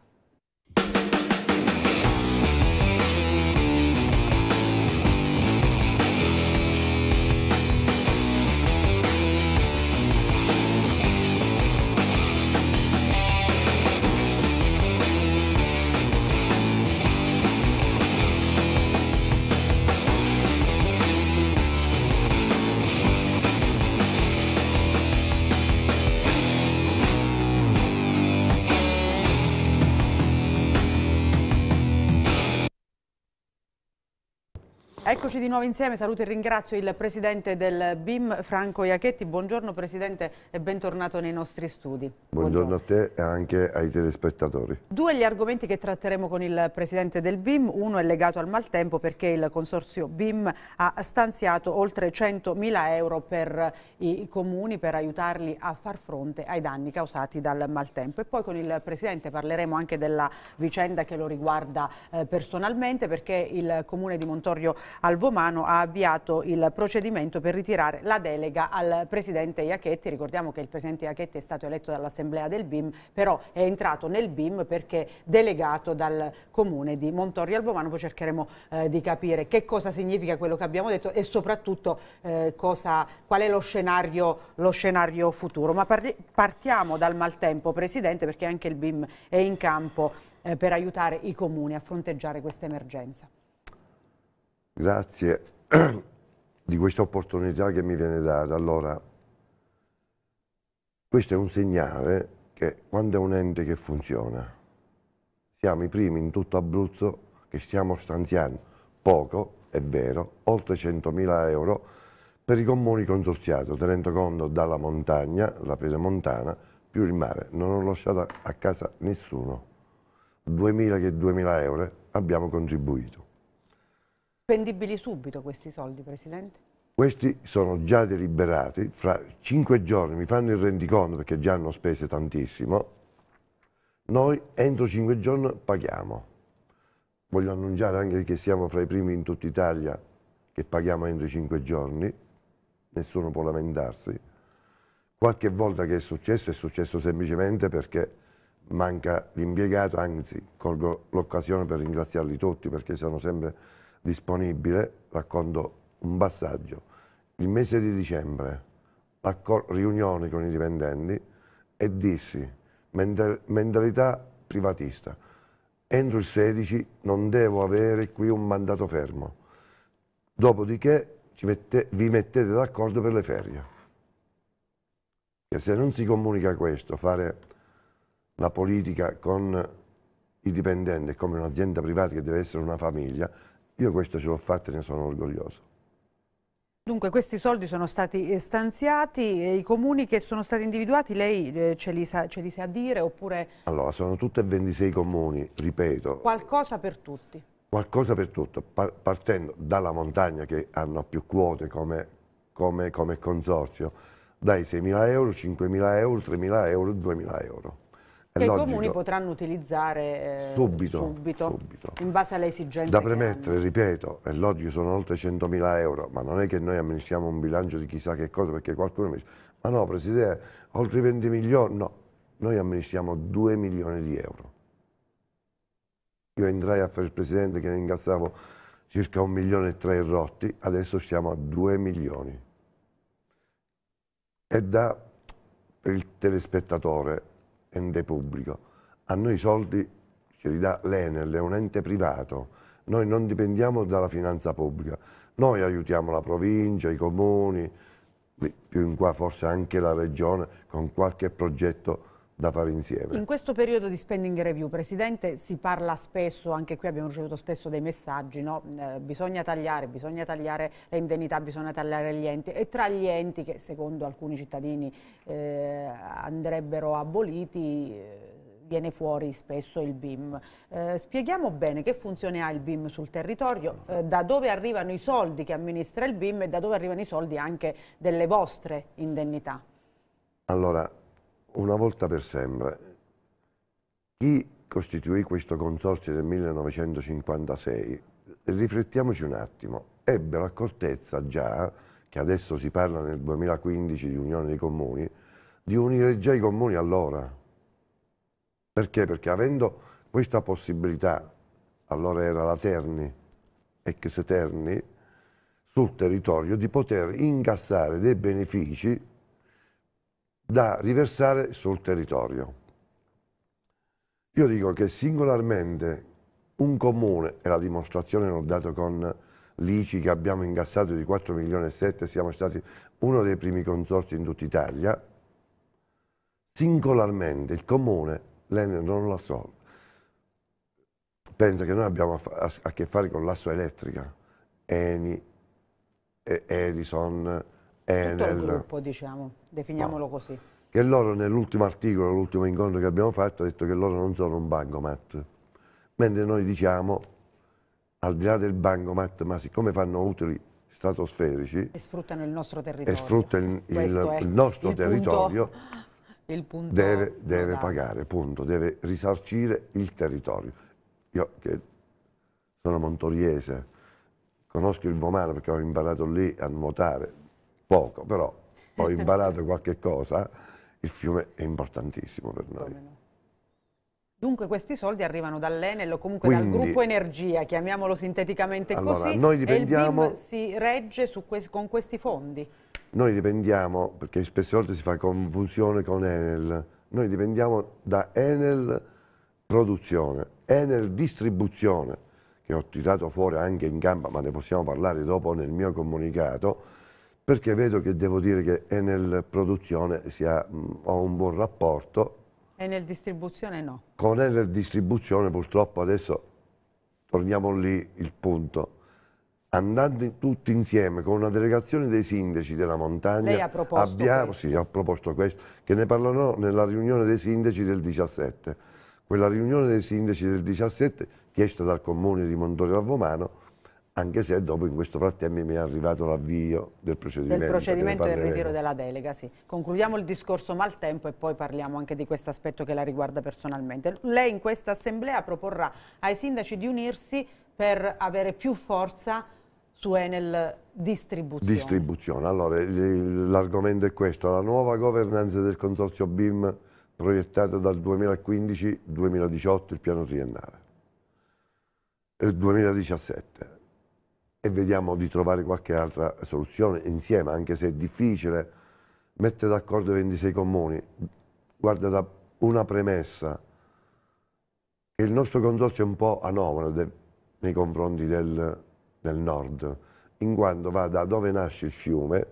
Eccoci di nuovo insieme, saluto e ringrazio il presidente del BIM Franco Iachetti. Buongiorno presidente e bentornato nei nostri studi. Buongiorno, Buongiorno, a te e anche ai telespettatori. Due gli argomenti che tratteremo con il presidente del BIM, uno è legato al maltempo perché il consorzio BIM ha stanziato oltre 100.000 euro per i comuni per aiutarli a far fronte ai danni causati dal maltempo e poi con il presidente parleremo anche della vicenda che lo riguarda eh, personalmente perché il comune di Montorio ha Albomano ha avviato il procedimento per ritirare la delega al Presidente Iachetti. Ricordiamo che il Presidente Iachetti è stato eletto dall'Assemblea del BIM, però è entrato nel BIM perché delegato dal Comune di Montorio Albomano. Poi cercheremo eh, di capire che cosa significa quello che abbiamo detto e soprattutto eh, cosa, qual è lo scenario, lo scenario futuro. Ma parli, partiamo dal maltempo, Presidente, perché anche il BIM è in campo eh, per aiutare i comuni a fronteggiare questa emergenza. Grazie di questa opportunità che mi viene data. Allora, questo è un segnale che quando è un ente che funziona, siamo i primi in tutto Abruzzo che stiamo stanziando poco, è vero, oltre 100.000 euro per i comuni consorziati, tenendo conto dalla montagna, la pedemontana, più il mare. Non ho lasciato a casa nessuno. 2.000 che 2.000 euro abbiamo contribuito spendibili subito questi soldi, Presidente? Questi sono già deliberati, fra cinque giorni mi fanno il rendiconto perché già hanno spese tantissimo, noi entro cinque giorni paghiamo. Voglio annunciare anche che siamo fra i primi in tutta Italia che paghiamo entro cinque giorni, nessuno può lamentarsi. Qualche volta che è successo è successo semplicemente perché manca l'impiegato, anzi colgo l'occasione per ringraziarli tutti perché sono sempre disponibile, racconto un passaggio, il mese di dicembre, riunioni con i dipendenti e dissi, mentalità privatista, entro il 16 non devo avere qui un mandato fermo, dopodiché mette, vi mettete d'accordo per le ferie. E se non si comunica questo, fare la politica con i dipendenti è come un'azienda privata che deve essere una famiglia, io questo ce l'ho fatta e ne sono orgoglioso. Dunque questi soldi sono stati eh, stanziati, i comuni che sono stati individuati lei eh, ce li, sa, ce li sa dire oppure... Allora sono tutti e 26 comuni, ripeto. Qualcosa per tutti. Qualcosa per tutto, par partendo dalla montagna che hanno più quote come, come, come consorzio, dai 6.000 euro, 5.000 euro, 3.000 euro, 2.000 euro. Che logico, i comuni potranno utilizzare eh, subito, subito, subito, in base alle esigenze. Da premettere, ripeto, è logico, sono oltre 100.000 euro, ma non è che noi amministriamo un bilancio di chissà che cosa, perché qualcuno mi dice, ma no Presidente, oltre 20 milioni, no, noi amministriamo 2 milioni di euro. Io entrai a fare il Presidente che ne incassavo circa 1 milione e 3 rotti, adesso siamo a 2 milioni. E da, per il telespettatore, ente pubblico. A noi i soldi ce li dà l'Enel, è un ente privato. Noi non dipendiamo dalla finanza pubblica. Noi aiutiamo la provincia, i comuni, più in qua forse anche la regione con qualche progetto da fare insieme. In questo periodo di spending review, Presidente, si parla spesso, anche qui abbiamo ricevuto spesso dei messaggi, no? eh, bisogna tagliare, bisogna tagliare le indennità, bisogna tagliare gli enti e tra gli enti che secondo alcuni cittadini eh, andrebbero aboliti eh, viene fuori spesso il BIM. Eh, spieghiamo bene che funzione ha il BIM sul territorio, eh, da dove arrivano i soldi che amministra il BIM e da dove arrivano i soldi anche delle vostre indennità. Allora, una volta per sempre. Chi costituì questo consorzio nel 1956, riflettiamoci un attimo, ebbe l'accortezza già, che adesso si parla nel 2015 di Unione dei Comuni, di unire già i comuni allora. Perché? Perché avendo questa possibilità, allora era la Terni, ex Terni, sul territorio di poter incassare dei benefici da riversare sul territorio. Io dico che singolarmente un comune, e la dimostrazione l'ho dato con l'ICI che abbiamo ingassato di 4 milioni e 7, siamo stati uno dei primi consorti in tutta Italia, singolarmente il comune l'ENE non lo so, pensa che noi abbiamo a, che fare con l'asso elettrica, Eni, Edison, eh, tutto nel... il gruppo, diciamo, definiamolo no. così. Che loro nell'ultimo articolo, l'ultimo incontro che abbiamo fatto, ha detto che loro non sono un bancomat, mentre noi diciamo, al di là del bancomat, ma siccome fanno utili stratosferici... E sfruttano il nostro territorio. E sfruttano il, il, il nostro il territorio. Punto il punto deve, deve pagare, punto, deve risarcire il territorio. Io che sono montoriese, conosco il Vomano perché ho imparato lì a nuotare, poco, però ho imparato qualche cosa, il fiume è importantissimo per noi. Dunque questi soldi arrivano dall'Enel o comunque Quindi, dal gruppo Energia, chiamiamolo sinteticamente allora, così, noi dipendiamo, e il BIM si regge que con questi fondi? Noi dipendiamo, perché spesso volte si fa confusione con Enel, noi dipendiamo da Enel produzione, Enel distribuzione, che ho tirato fuori anche in gamba, ma ne possiamo parlare dopo nel mio comunicato, perché vedo che devo dire che è nel Produzione ha, mh, ho un buon rapporto. E nel Distribuzione no. Con Enel Distribuzione purtroppo adesso torniamo lì il punto. Andando in, tutti insieme con una delegazione dei sindaci della montagna, Lei ha proposto abbiamo, questo. sì, ho proposto questo, che ne parlerò nella riunione dei sindaci del 17. Quella riunione dei sindaci del 17, chiesta dal comune di Montore Lavomano, anche se dopo in questo frattempo mi è arrivato l'avvio del procedimento. Del procedimento del ritiro della delega, sì. Concludiamo il discorso maltempo e poi parliamo anche di questo aspetto che la riguarda personalmente. Lei in questa assemblea proporrà ai sindaci di unirsi per avere più forza su Enel Distribuzione. Distribuzione. Allora, l'argomento è questo. La nuova governanza del consorzio BIM proiettata dal 2015-2018, il piano triennale, 2017 eh, e vediamo di trovare qualche altra soluzione insieme, anche se è difficile. Mettere d'accordo i 26 comuni, guarda da una premessa, che il nostro consorzio è un po' anomalo nei confronti del, del nord, in quanto va da dove nasce il fiume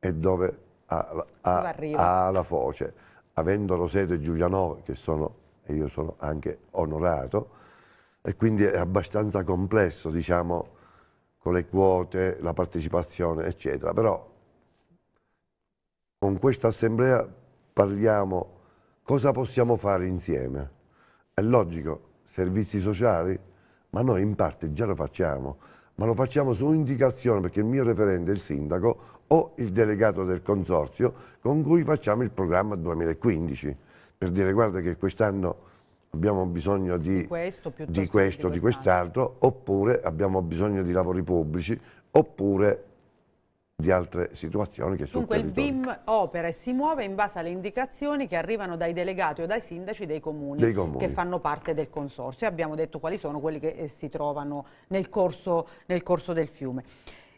e dove ha, ha, ha la foce. Avendo Roseto e Giuliano, che sono, e io sono anche onorato, e quindi è abbastanza complesso, diciamo, con le quote, la partecipazione, eccetera. Però con questa assemblea parliamo cosa possiamo fare insieme. È logico, servizi sociali, ma noi in parte già lo facciamo, ma lo facciamo su indicazione perché il mio referente è il sindaco o il delegato del consorzio con cui facciamo il programma 2015 per dire guarda che quest'anno abbiamo bisogno di, di questo, di quest'altro, quest oppure abbiamo bisogno di lavori pubblici, oppure di altre situazioni che sono Dunque il BIM opera e si muove in base alle indicazioni che arrivano dai delegati o dai sindaci dei comuni, dei comuni. che fanno parte del consorzio. Abbiamo detto quali sono quelli che eh, si trovano nel corso, nel corso del fiume.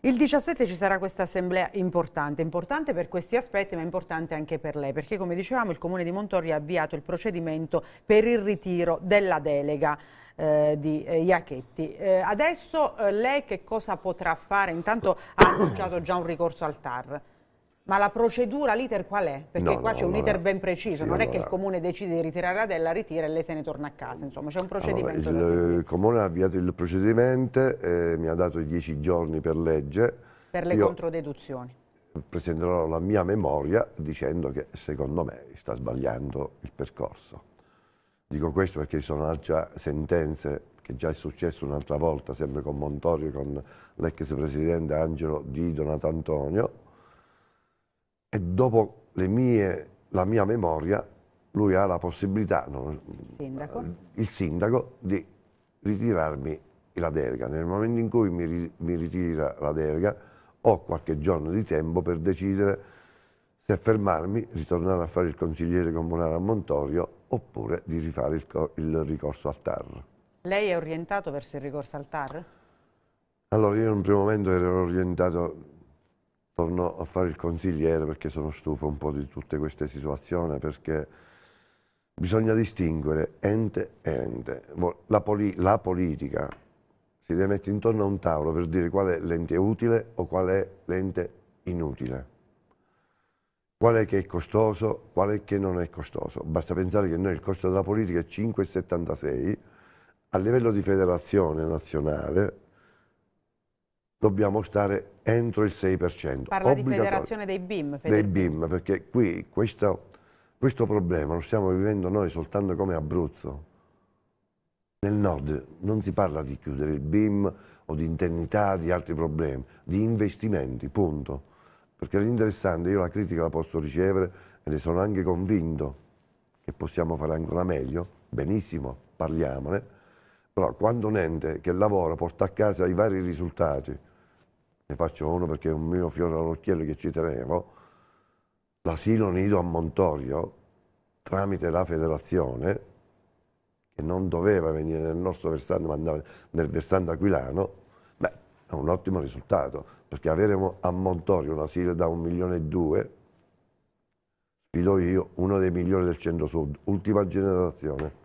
Il 17 ci sarà questa assemblea importante, importante per questi aspetti ma importante anche per lei perché come dicevamo il Comune di Montori ha avviato il procedimento per il ritiro della delega eh, di eh, Iachetti. Eh, adesso eh, lei che cosa potrà fare? Intanto ha annunciato già un ricorso al TAR. Ma la procedura, l'iter qual è? Perché no, qua no, c'è un iter ben preciso, sì, non allora, è che il comune decide di ritirare la della, ritira e lei se ne torna a casa, insomma c'è un procedimento. Allora, il, il, comune ha avviato il procedimento, eh, mi ha dato dieci giorni per legge. Per le Io controdeduzioni. Presenterò la mia memoria dicendo che secondo me sta sbagliando il percorso. Dico questo perché ci sono già sentenze che già è successo un'altra volta, sempre con Montorio, con l'ex presidente Angelo Di Donato Antonio e dopo mie, la mia memoria lui ha la possibilità, non, sindaco. il sindaco, di ritirarmi la delega. Nel momento in cui mi, mi ritira la delega ho qualche giorno di tempo per decidere se fermarmi, ritornare a fare il consigliere comunale a Montorio oppure di rifare il, il ricorso al TAR. Lei è orientato verso il ricorso al TAR? Allora io in un primo momento ero orientato torno a fare il consigliere perché sono stufo un po' di tutte queste situazioni, perché bisogna distinguere ente e ente. La, poli la politica si deve mettere intorno a un tavolo per dire qual è l'ente utile o qual è l'ente inutile. Qual è che è costoso, qual è che non è costoso. Basta pensare che noi il costo della politica è 5,76 a livello di federazione nazionale dobbiamo stare entro il 6%. Parla di federazione dei BIM. Federazione. Dei BIM, perché qui questo, questo problema lo stiamo vivendo noi soltanto come Abruzzo. Nel nord non si parla di chiudere il BIM o di internità, di altri problemi, di investimenti, punto. Perché l'interessante, io la critica la posso ricevere e ne sono anche convinto che possiamo fare ancora meglio, benissimo, parliamone, però quando un ente che lavora porta a casa i vari risultati, ne faccio uno perché è un mio fiore all'occhiello che ci tenevo, l'asilo nido a Montorio, tramite la federazione, che non doveva venire nel nostro versante, ma andava nel versante aquilano, beh, è un ottimo risultato, perché avere a Montorio un asilo da un milione e due, vi do io, uno dei migliori del centro-sud, ultima generazione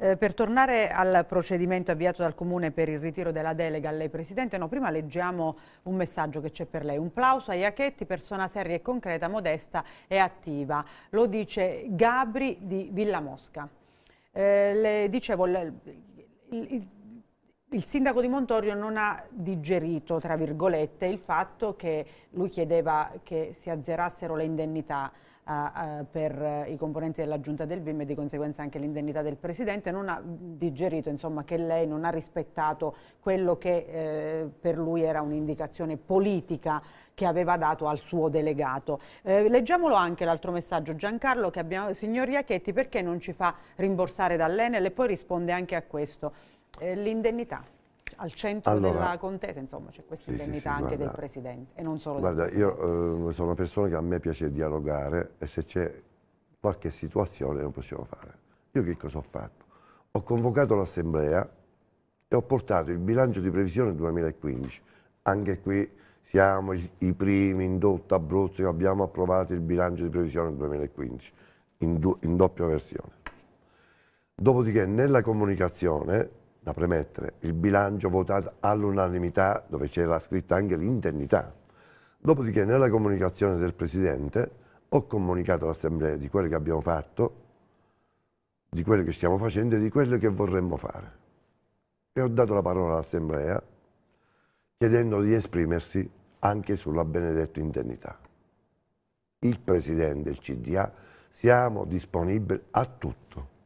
eh, per tornare al procedimento avviato dal Comune per il ritiro della delega a lei Presidente, no, prima leggiamo un messaggio che c'è per lei. Un plauso a Iachetti, persona seria e concreta, modesta e attiva. Lo dice Gabri di Villa Mosca. Eh, le, dicevo, le, il, il, il sindaco di Montorio non ha digerito, tra virgolette, il fatto che lui chiedeva che si azzerassero le indennità a, a, per eh, i componenti della giunta del BIM e di conseguenza anche l'indennità del Presidente, non ha digerito insomma, che lei non ha rispettato quello che eh, per lui era un'indicazione politica che aveva dato al suo delegato. Eh, leggiamolo anche l'altro messaggio, Giancarlo, che abbiamo, signor Iachetti, perché non ci fa rimborsare dall'Enel e poi risponde anche a questo, eh, l'indennità al centro allora, della contesa, insomma, c'è questa sì, indennità sì, sì, anche guarda, del Presidente e non solo guarda, del Presidente. io eh, sono una persona che a me piace dialogare e se c'è qualche situazione non possiamo fare. Io che cosa ho fatto? Ho convocato l'assemblea e ho portato il bilancio di previsione 2015. Anche qui siamo i primi in dotto Abruzzo che abbiamo approvato il bilancio di previsione 2015 in, do in doppia versione. Dopodiché nella comunicazione da premettere, il bilancio votato all'unanimità dove c'era scritta anche l'internità. Dopodiché nella comunicazione del Presidente ho comunicato all'Assemblea di quello che abbiamo fatto, di quello che stiamo facendo e di quello che vorremmo fare. E ho dato la parola all'Assemblea chiedendo di esprimersi anche sulla benedetta indennità. Il Presidente, il CDA, siamo disponibili a tutto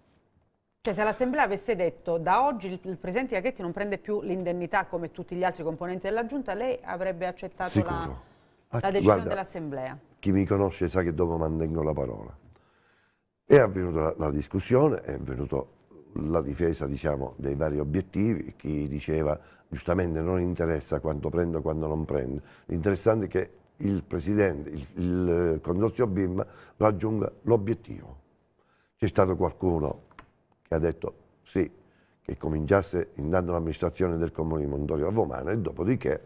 cioè se l'Assemblea avesse detto da oggi il, il Presidente Iacchetti non prende più l'indennità come tutti gli altri componenti della Giunta, lei avrebbe accettato la, la, decisione dell'Assemblea? Chi mi conosce sa che dopo mantengo la parola. È avvenuta la, la discussione, è avvenuta la difesa diciamo, dei vari obiettivi, chi diceva giustamente non interessa quanto prendo e quando non prendo. L'interessante è che il Presidente, il, il eh, consorzio BIM raggiunga l'obiettivo. C'è stato qualcuno che ha detto sì, che cominciasse intanto l'amministrazione del comune di Mondorio a Vomano e dopodiché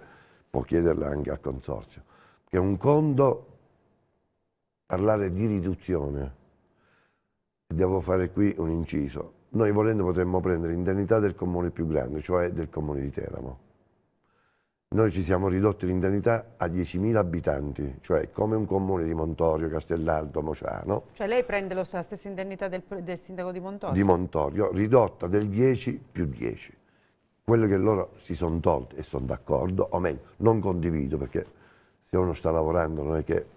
può chiederla anche al consorzio. Che un conto parlare di riduzione. Devo fare qui un inciso. Noi volendo potremmo prendere l'indennità del comune più grande, cioè del comune di Teramo noi ci siamo ridotti l'indennità a 10.000 abitanti, cioè come un comune di Montorio, Castellalto, Mociano. Cioè lei prende la stessa indennità del, del sindaco di Montorio? Di Montorio, ridotta del 10 più 10. Quello che loro si sono tolti, e sono d'accordo, o meglio, non condivido, perché se uno sta lavorando non è che...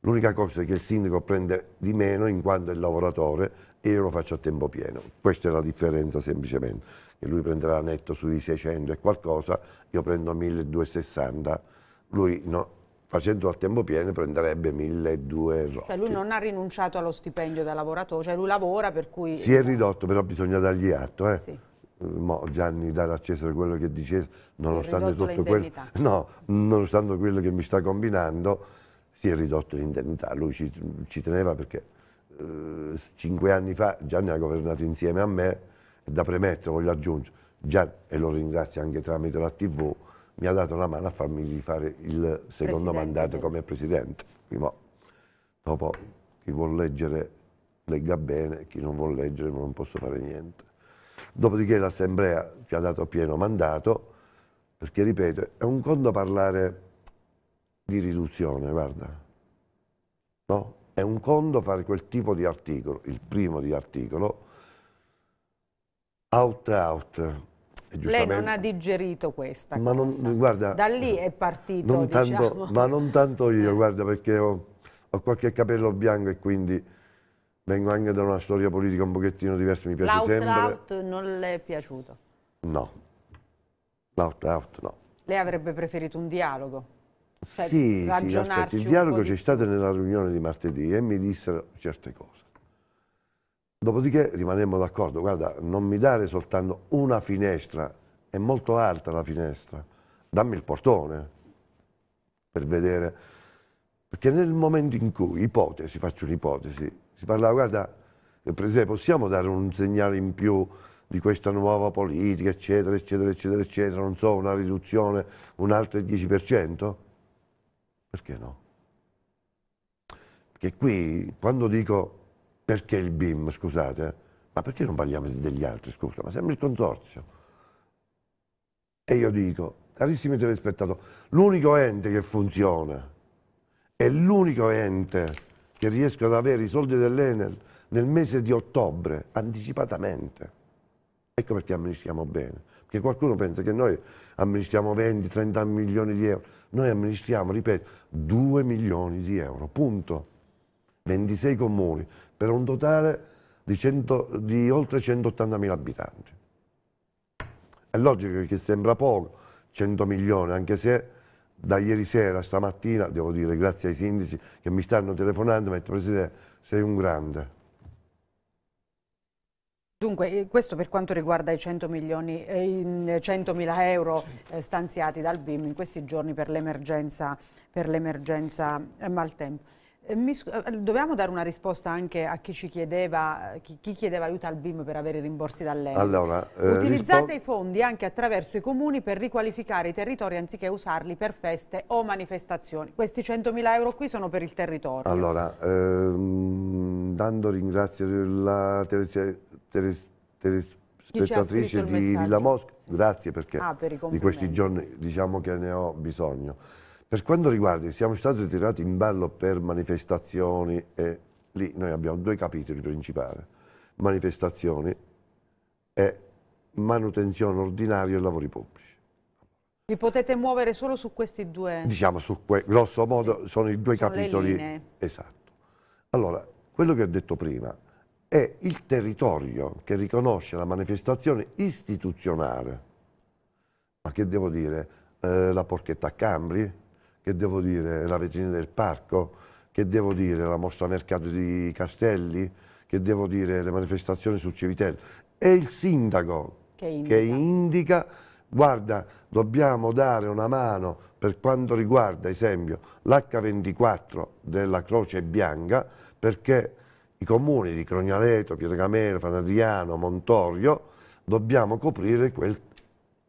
L'unica cosa è che il sindaco prende di meno in quanto è lavoratore e io lo faccio a tempo pieno. Questa è la differenza semplicemente e lui prenderà netto sui 600 e qualcosa, io prendo 1260, lui no, facendo al tempo pieno prenderebbe 1200. Cioè lui non ha rinunciato allo stipendio da lavoratore, cioè lui lavora per cui... Si è ridotto, però bisogna dargli atto, eh? sì. Gianni dare a Cesare quello che dice, nonostante tutto quello, no, nonostante quello che mi sta combinando, si è ridotto l'indennità. Lui ci, ci, teneva perché eh, cinque anni fa Gianni ha governato insieme a me, da premettere, voglio aggiungere, Gian, e lo ringrazio anche tramite la TV, mi ha dato la mano a farmi rifare il secondo presidente. mandato come presidente. Prima, dopo chi vuol leggere legga bene, chi non vuol leggere non posso fare niente. Dopodiché l'Assemblea ci ha dato pieno mandato, perché ripeto, è un conto parlare di riduzione, guarda, no? È un conto fare quel tipo di articolo, il primo di articolo, out out. Lei non ha digerito questa ma non, guarda, da lì è partito, non diciamo. tanto, Ma non tanto io, eh. guarda, perché ho, ho, qualche capello bianco e quindi vengo anche da una storia politica un pochettino diversa, mi piace out sempre. out non le è piaciuto? No, l'out out no. Lei avrebbe preferito un dialogo? Cioè sì, sì, aspetta, il dialogo c'è di... stato nella riunione di martedì e mi dissero certe cose Dopodiché rimanemmo d'accordo, guarda, non mi dare soltanto una finestra, è molto alta la finestra, dammi il portone per vedere. Perché nel momento in cui, ipotesi, faccio un'ipotesi, si parlava, guarda, per esempio, possiamo dare un segnale in più di questa nuova politica, eccetera, eccetera, eccetera, eccetera, non so, una riduzione, un altro 10%? Perché no? Perché qui, quando dico perché il BIM, scusate? Ma perché non parliamo degli altri, scusa? Ma sembra il consorzio. E io dico, carissimi telespettatori, l'unico ente che funziona è l'unico ente che riesco ad avere i soldi dell'Enel nel mese di ottobre, anticipatamente. Ecco perché amministriamo bene. Perché qualcuno pensa che noi amministriamo 20, 30 milioni di euro. Noi amministriamo, ripeto, 2 milioni di euro, punto. 26 comuni, per un totale di, 100, di oltre 180.000 abitanti. È logico che sembra poco, 100 milioni, anche se da ieri sera, stamattina, devo dire grazie ai sindaci che mi stanno telefonando, mi ha detto Presidente, sei un grande. Dunque, eh, questo per quanto riguarda i 100 milioni, eh, 100 mila euro eh, stanziati dal BIM in questi giorni per l'emergenza eh, maltempo. Eh, mi, eh, eh, dobbiamo dare una risposta anche a chi ci chiedeva, chi, chi chiedeva aiuto al BIM per avere i rimborsi dall'ENI. Allora, eh, Utilizzate i fondi anche attraverso i comuni per riqualificare i territori anziché usarli per feste o manifestazioni. Questi 100.000 euro qui sono per il territorio. Allora, ehm, dando ringrazio la telespettatrice di Villa Mosca, grazie perché ah, per di questi giorni diciamo che ne ho bisogno. Per quanto riguarda, siamo stati tirati in ballo per manifestazioni e lì noi abbiamo due capitoli principali, manifestazioni e manutenzione ordinaria e lavori pubblici. Vi potete muovere solo su questi due? Diciamo, su que grosso modo sì. sono i due sono capitoli. Esatto. Allora, quello che ho detto prima è il territorio che riconosce la manifestazione istituzionale. Ma che devo dire? Eh, la porchetta a Cambri, che devo dire la vetrina del parco, che devo dire la mostra mercato di Castelli, che devo dire le manifestazioni sul Civitello. È il sindaco che indica, che indica guarda, dobbiamo dare una mano per quanto riguarda, esempio, l'H24 della Croce Bianca, perché i comuni di Crognaleto, Pietracamelo, Fanadriano, Montorio, dobbiamo coprire quel,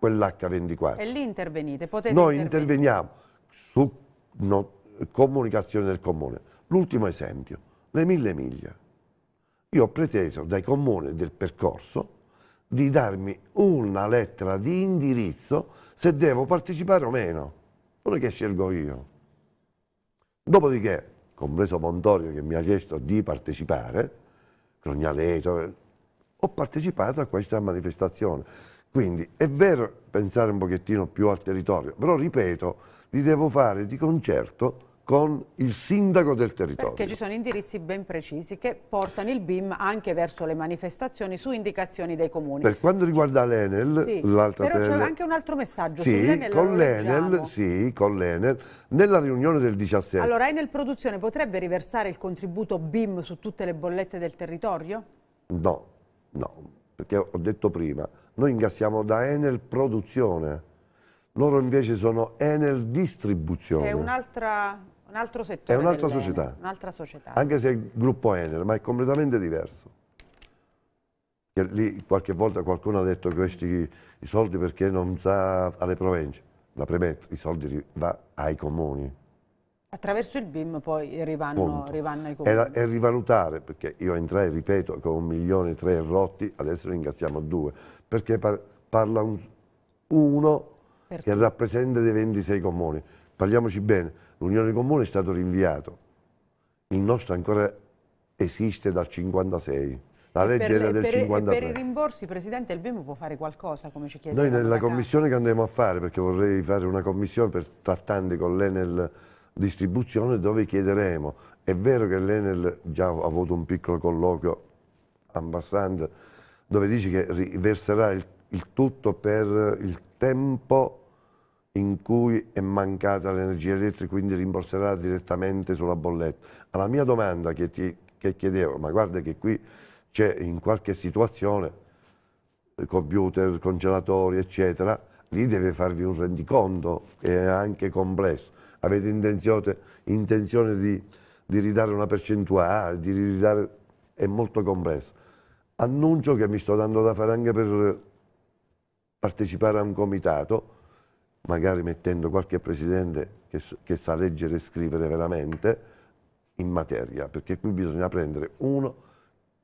quell'H24. E lì intervenite, potete Noi interveniamo su no, comunicazione del comune. L'ultimo esempio, le mille miglia. Io ho preteso dai comuni del percorso di darmi una lettera di indirizzo se devo partecipare o meno. Non è che scelgo io. Dopodiché, compreso Montorio che mi ha chiesto di partecipare, Crognaleto, ho partecipato a questa manifestazione. Quindi è vero pensare un pochettino più al territorio, però ripeto, li devo fare di concerto con il sindaco del territorio. Perché ci sono indirizzi ben precisi che portano il BIM anche verso le manifestazioni su indicazioni dei comuni. Per quanto riguarda l'Enel, sì, l'altra Però c'è anche un altro messaggio. Sì, con l'Enel, sì, con l'Enel, nella riunione del 17. Allora, Enel Produzione potrebbe riversare il contributo BIM su tutte le bollette del territorio? No, no, perché ho detto prima, noi incassiamo da Enel Produzione loro invece sono Enel Distribuzione. È un'altra, un altro settore. È un'altra società. Un società. Anche se è il gruppo Enel, ma è completamente diverso. E lì qualche volta qualcuno ha detto questi i soldi perché non sa alle province. La premetta, i soldi va ai comuni. Attraverso il BIM poi rivanno, rivanno ai comuni. è rivalutare, perché io entrai, ripeto, con un milione e tre rotti, adesso ringraziamo due, perché par parla un, uno che rappresenta dei 26 comuni. Parliamoci bene, l'Unione dei Comuni è stato rinviato, il nostro ancora esiste dal 1956. La legge per, era del per, 53. Per i rimborsi, Presidente, il BIM può fare qualcosa, come ci chiede? Noi nella commissione che andremo a fare, perché vorrei fare una commissione per trattandi con l'Enel distribuzione, dove chiederemo, è vero che l'Enel già ha avuto un piccolo colloquio abbastanza, dove dice che verserà il, il tutto per il tempo in cui è mancata l'energia elettrica, quindi rimborserà direttamente sulla bolletta. Alla mia domanda che, ti, che chiedevo, ma guarda che qui c'è in qualche situazione eh, computer, congelatori, eccetera, lì deve farvi un rendiconto che è anche complesso. Avete intenzione, intenzione di, di, ridare una percentuale, di ridare, è molto complesso. Annuncio che mi sto dando da fare anche per eh, partecipare a un comitato magari mettendo qualche presidente che, che sa leggere e scrivere veramente in materia, perché qui bisogna prendere uno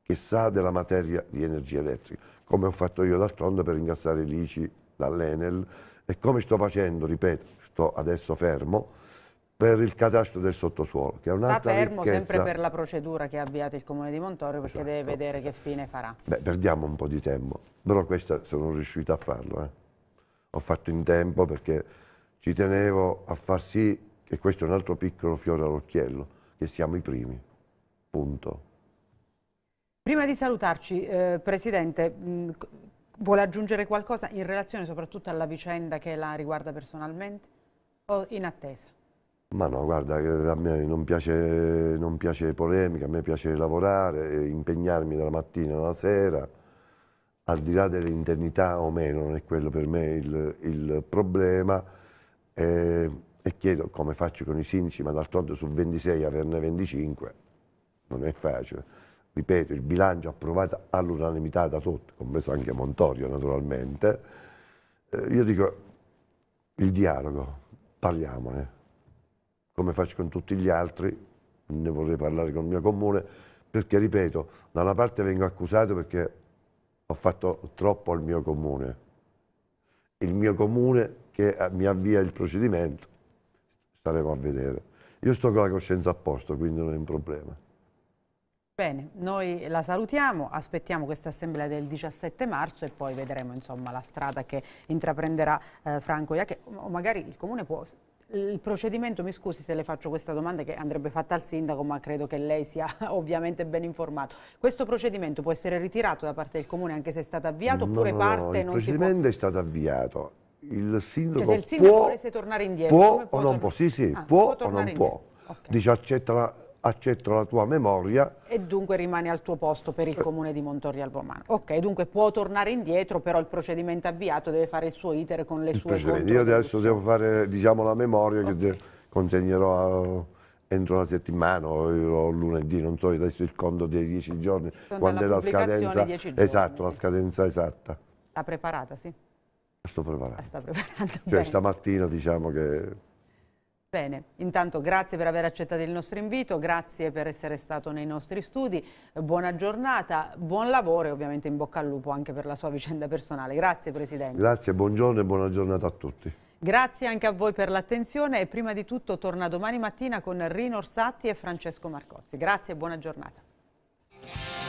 che sa della materia di energia elettrica, come ho fatto io d'altronde per ingassare l'ICI dall'Enel e come sto facendo, ripeto, sto adesso fermo, per il catastro del sottosuolo, che è un'altra Sta fermo ricchezza. sempre per la procedura che ha avviato il Comune di Montorio perché esatto, deve vedere che esatto. fine farà. Beh, perdiamo un po' di tempo, però questa sono riuscito a farlo. Eh ho fatto in tempo perché ci tenevo a far sì che questo è un altro piccolo fiore all'occhiello, che siamo i primi. Punto. Prima di salutarci, eh, Presidente, mh, mm, vuole aggiungere qualcosa in relazione soprattutto alla vicenda che la riguarda personalmente o in attesa? Ma no, guarda, eh, a me non piace, non piace polemica, a me piace lavorare, impegnarmi dalla mattina alla sera, al di là delle indennità o meno, non è quello per me il, il problema, eh, e chiedo come faccio con i sindaci, ma d'altronde su 26 averne 25 non è facile. Ripeto, il bilancio approvato all'unanimità da tutti, compreso anche Montorio naturalmente. Eh, io dico, il dialogo, parliamone. Come faccio con tutti gli altri, ne vorrei parlare con il mio comune, perché ripeto, da una parte vengo accusato perché ho fatto troppo al mio comune. Il mio comune che eh, mi avvia il procedimento, staremo a vedere. Io sto con la coscienza a posto, quindi non è un problema. Bene, noi la salutiamo, aspettiamo questa assemblea del 17 marzo e poi vedremo insomma, la strada che intraprenderà eh, Franco Iacchè, o magari il Comune può il procedimento, mi scusi se le faccio questa domanda che andrebbe fatta al sindaco, ma credo che lei sia ovviamente ben informato. Questo procedimento può essere ritirato da parte del comune anche se è stato avviato no, oppure no, parte no, non si può? Il procedimento è stato avviato. Il sindaco, cioè, se il sindaco può, volesse tornare indietro, può, può o non può? Sì, sì, ah, può, può o non indietro. può. Okay. Dice accetta la accetto la tua memoria. E dunque rimani al tuo posto per il eh. comune di Montorri Albomano. Ok, dunque può tornare indietro, però il procedimento avviato deve fare il suo iter con le il sue procedimento. Io adesso devo fare diciamo, la memoria okay. che consegnerò eh, entro la settimana o lunedì, non so adesso il conto dei dieci giorni, Sono quando è la scadenza. Giorni, esatto, sì. la scadenza esatta. La preparata, sì? La sto preparando. La ah, sta preparando. Cioè bene. stamattina diciamo che Bene, intanto grazie per aver accettato il nostro invito, grazie per essere stato nei nostri studi, buona giornata, buon lavoro e ovviamente in bocca al lupo anche per la sua vicenda personale. Grazie Presidente. Grazie, buongiorno e buona giornata a tutti. Grazie anche a voi per l'attenzione e prima di tutto torna domani mattina con Rino Orsatti e Francesco Marcozzi. Grazie e buona giornata.